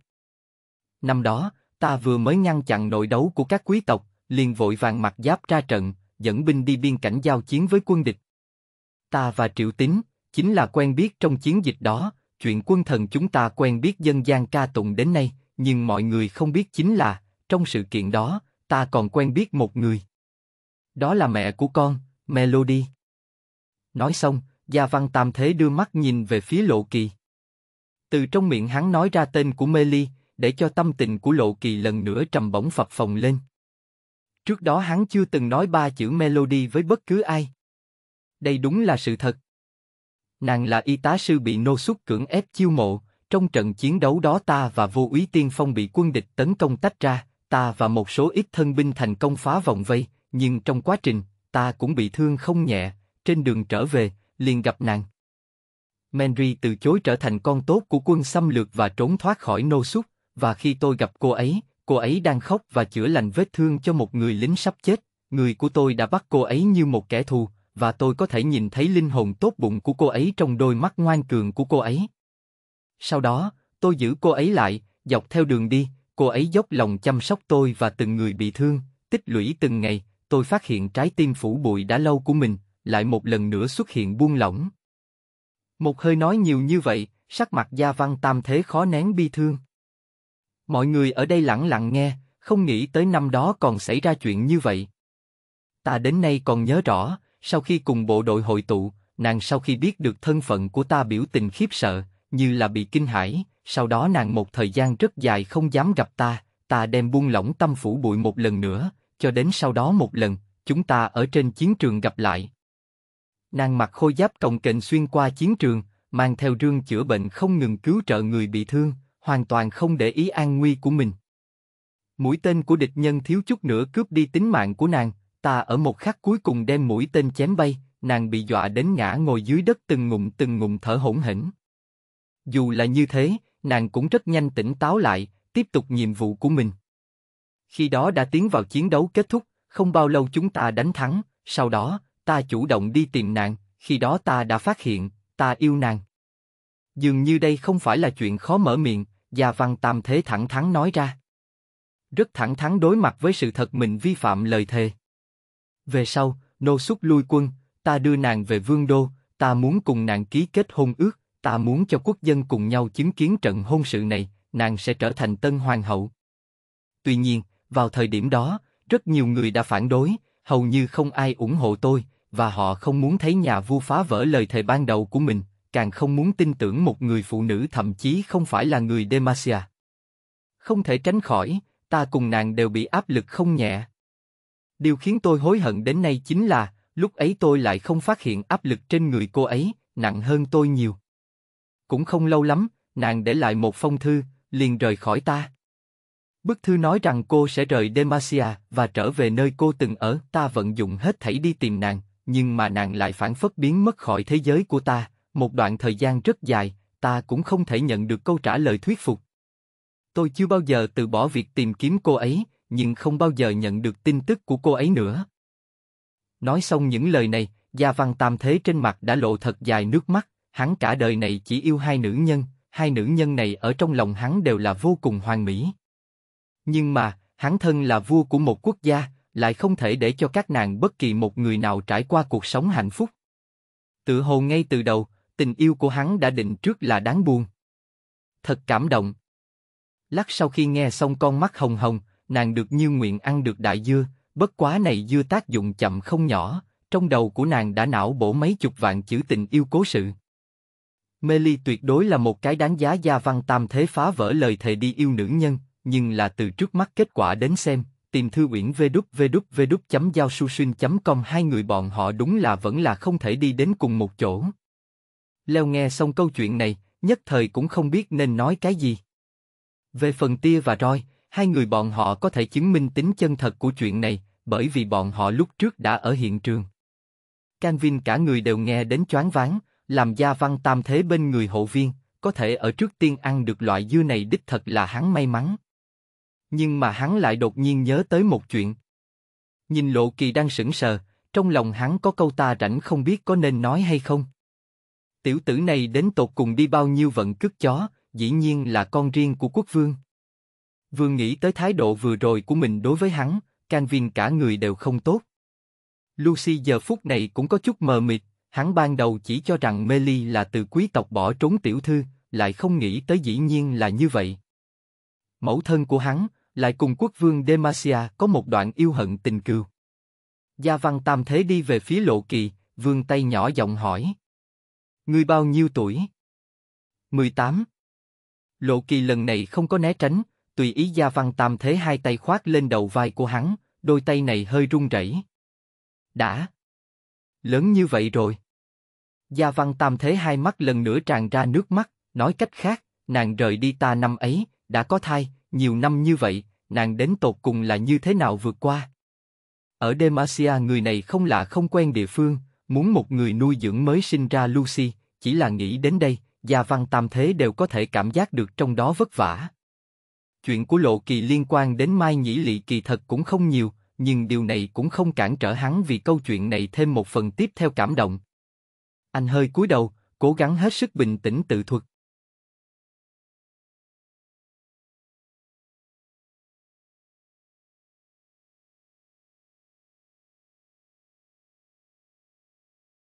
Năm đó, ta vừa mới ngăn chặn nội đấu của các quý tộc, liền vội vàng mặc giáp ra trận, dẫn binh đi biên cảnh giao chiến với quân địch. Ta và Triệu Tín, chính là quen biết trong chiến dịch đó, chuyện quân thần chúng ta quen biết dân gian ca tụng đến nay, nhưng mọi người không biết chính là, trong sự kiện đó, ta còn quen biết một người. Đó là mẹ của con, Melody. Nói xong, Gia Văn Tam Thế đưa mắt nhìn về phía Lộ Kỳ. Từ trong miệng hắn nói ra tên của Meli, để cho tâm tình của Lộ Kỳ lần nữa trầm bổng phập phồng lên. Trước đó hắn chưa từng nói ba chữ Melody với bất cứ ai. Đây đúng là sự thật. Nàng là y tá sư bị nô xuất cưỡng ép chiêu mộ, trong trận chiến đấu đó ta và vô úy tiên phong bị quân địch tấn công tách ra, ta và một số ít thân binh thành công phá vòng vây, nhưng trong quá trình, ta cũng bị thương không nhẹ, trên đường trở về, liền gặp nàng. Menry từ chối trở thành con tốt của quân xâm lược và trốn thoát khỏi nô súc, và khi tôi gặp cô ấy, cô ấy đang khóc và chữa lành vết thương cho một người lính sắp chết, người của tôi đã bắt cô ấy như một kẻ thù, và tôi có thể nhìn thấy linh hồn tốt bụng của cô ấy trong đôi mắt ngoan cường của cô ấy. Sau đó, tôi giữ cô ấy lại, dọc theo đường đi, cô ấy dốc lòng chăm sóc tôi và từng người bị thương, tích lũy từng ngày, tôi phát hiện trái tim phủ bụi đã lâu của mình, lại một lần nữa xuất hiện buông lỏng. Một hơi nói nhiều như vậy, sắc mặt Gia Văn Tam Thế khó nén bi thương. Mọi người ở đây lặng lặng nghe, không nghĩ tới năm đó còn xảy ra chuyện như vậy. Ta đến nay còn nhớ rõ, sau khi cùng bộ đội hội tụ, nàng sau khi biết được thân phận của ta biểu tình khiếp sợ, như là bị kinh hãi, sau đó nàng một thời gian rất dài không dám gặp ta, ta đem buông lỏng tâm phủ bụi một lần nữa, cho đến sau đó một lần, chúng ta ở trên chiến trường gặp lại. Nàng mặc khôi giáp cồng kềnh xuyên qua chiến trường, mang theo rương chữa bệnh không ngừng cứu trợ người bị thương, hoàn toàn không để ý an nguy của mình. Mũi tên của địch nhân thiếu chút nữa cướp đi tính mạng của nàng, ta ở một khắc cuối cùng đem mũi tên chém bay, nàng bị dọa đến ngã ngồi dưới đất từng ngụm từng ngụm thở hổn hỉnh. Dù là như thế, nàng cũng rất nhanh tỉnh táo lại, tiếp tục nhiệm vụ của mình. Khi đó đã tiến vào chiến đấu kết thúc, không bao lâu chúng ta đánh thắng, sau đó, ta chủ động đi tìm nàng, khi đó ta đã phát hiện, ta yêu nàng. Dường như đây không phải là chuyện khó mở miệng, Gia Văn Tam Thế thẳng thắn nói ra. Rất thẳng thắn đối mặt với sự thật mình vi phạm lời thề. Về sau, nô xúc lui quân, ta đưa nàng về vương đô, ta muốn cùng nàng ký kết hôn ước ta muốn cho quốc dân cùng nhau chứng kiến trận hôn sự này, nàng sẽ trở thành tân hoàng hậu. Tuy nhiên, vào thời điểm đó, rất nhiều người đã phản đối, hầu như không ai ủng hộ tôi, và họ không muốn thấy nhà vua phá vỡ lời thề ban đầu của mình, càng không muốn tin tưởng một người phụ nữ thậm chí không phải là người Demacia. Không thể tránh khỏi, ta cùng nàng đều bị áp lực không nhẹ. Điều khiến tôi hối hận đến nay chính là, lúc ấy tôi lại không phát hiện áp lực trên người cô ấy, nặng hơn tôi nhiều. Cũng không lâu lắm, nàng để lại một phong thư, liền rời khỏi ta. Bức thư nói rằng cô sẽ rời Demacia và trở về nơi cô từng ở. Ta vận dụng hết thảy đi tìm nàng, nhưng mà nàng lại phản phất biến mất khỏi thế giới của ta. Một đoạn thời gian rất dài, ta cũng không thể nhận được câu trả lời thuyết phục. Tôi chưa bao giờ từ bỏ việc tìm kiếm cô ấy, nhưng không bao giờ nhận được tin tức của cô ấy nữa. Nói xong những lời này, Gia Văn Tam Thế trên mặt đã lộ thật dài nước mắt hắn cả đời này chỉ yêu hai nữ nhân, hai nữ nhân này ở trong lòng hắn đều là vô cùng hoàn mỹ. Nhưng mà, hắn thân là vua của một quốc gia, lại không thể để cho các nàng bất kỳ một người nào trải qua cuộc sống hạnh phúc. Tự hồ ngay từ đầu, tình yêu của hắn đã định trước là đáng buồn. Thật cảm động. lát sau khi nghe xong con mắt hồng hồng, nàng được như nguyện ăn được đại dưa, bất quá này dưa tác dụng chậm không nhỏ, trong đầu của nàng đã não bổ mấy chục vạn chữ tình yêu cố sự. Meli tuyệt đối là một cái đáng giá gia văn tam thế phá vỡ lời thề đi yêu nữ nhân, nhưng là từ trước mắt kết quả đến xem, tìm thư uyển vê đúc vê đúc vê đúc chấm giao su xuyên chấm com hai người bọn họ đúng là vẫn là không thể đi đến cùng một chỗ. Leo nghe xong câu chuyện này, nhất thời cũng không biết nên nói cái gì. Về phần tia và roi, hai người bọn họ có thể chứng minh tính chân thật của chuyện này, bởi vì bọn họ lúc trước đã ở hiện trường. Canvin cả người đều nghe đến choáng váng, làm gia văn tam thế bên người hộ viên, có thể ở trước tiên ăn được loại dưa này đích thật là hắn may mắn. Nhưng mà hắn lại đột nhiên nhớ tới một chuyện. Nhìn Lộ Kỳ đang sững sờ, trong lòng hắn có câu ta rảnh không biết có nên nói hay không. Tiểu tử này đến tột cùng đi bao nhiêu vận cướp chó, dĩ nhiên là con riêng của quốc vương. vương nghĩ tới thái độ vừa rồi của mình đối với hắn, can viên cả người đều không tốt. Lucy giờ phút này cũng có chút mờ mịt, Hắn ban đầu chỉ cho rằng Meli là từ quý tộc bỏ trốn tiểu thư, lại không nghĩ tới dĩ nhiên là như vậy. Mẫu thân của hắn, lại cùng quốc vương Demacia có một đoạn yêu hận tình cừu. Gia Văn Tam Thế đi về phía Lộ Kỳ, vương tay nhỏ giọng hỏi. người bao nhiêu tuổi? 18. Lộ Kỳ lần này không có né tránh, tùy ý Gia Văn Tam Thế hai tay khoác lên đầu vai của hắn, đôi tay này hơi run rẩy. Đã. Lớn như vậy rồi. Gia Văn Tam Thế hai mắt lần nữa tràn ra nước mắt, nói cách khác, nàng rời đi ta năm ấy, đã có thai, nhiều năm như vậy, nàng đến tột cùng là như thế nào vượt qua. Ở Demacia người này không lạ không quen địa phương, muốn một người nuôi dưỡng mới sinh ra Lucy, chỉ là nghĩ đến đây, Gia Văn Tam Thế đều có thể cảm giác được trong đó vất vả. Chuyện của Lộ Kỳ liên quan đến Mai Nhĩ Lị kỳ thật cũng không nhiều, nhưng điều này cũng không cản trở hắn vì câu chuyện này thêm một phần tiếp theo cảm động. Anh hơi cúi đầu, cố gắng hết sức bình tĩnh tự thuật,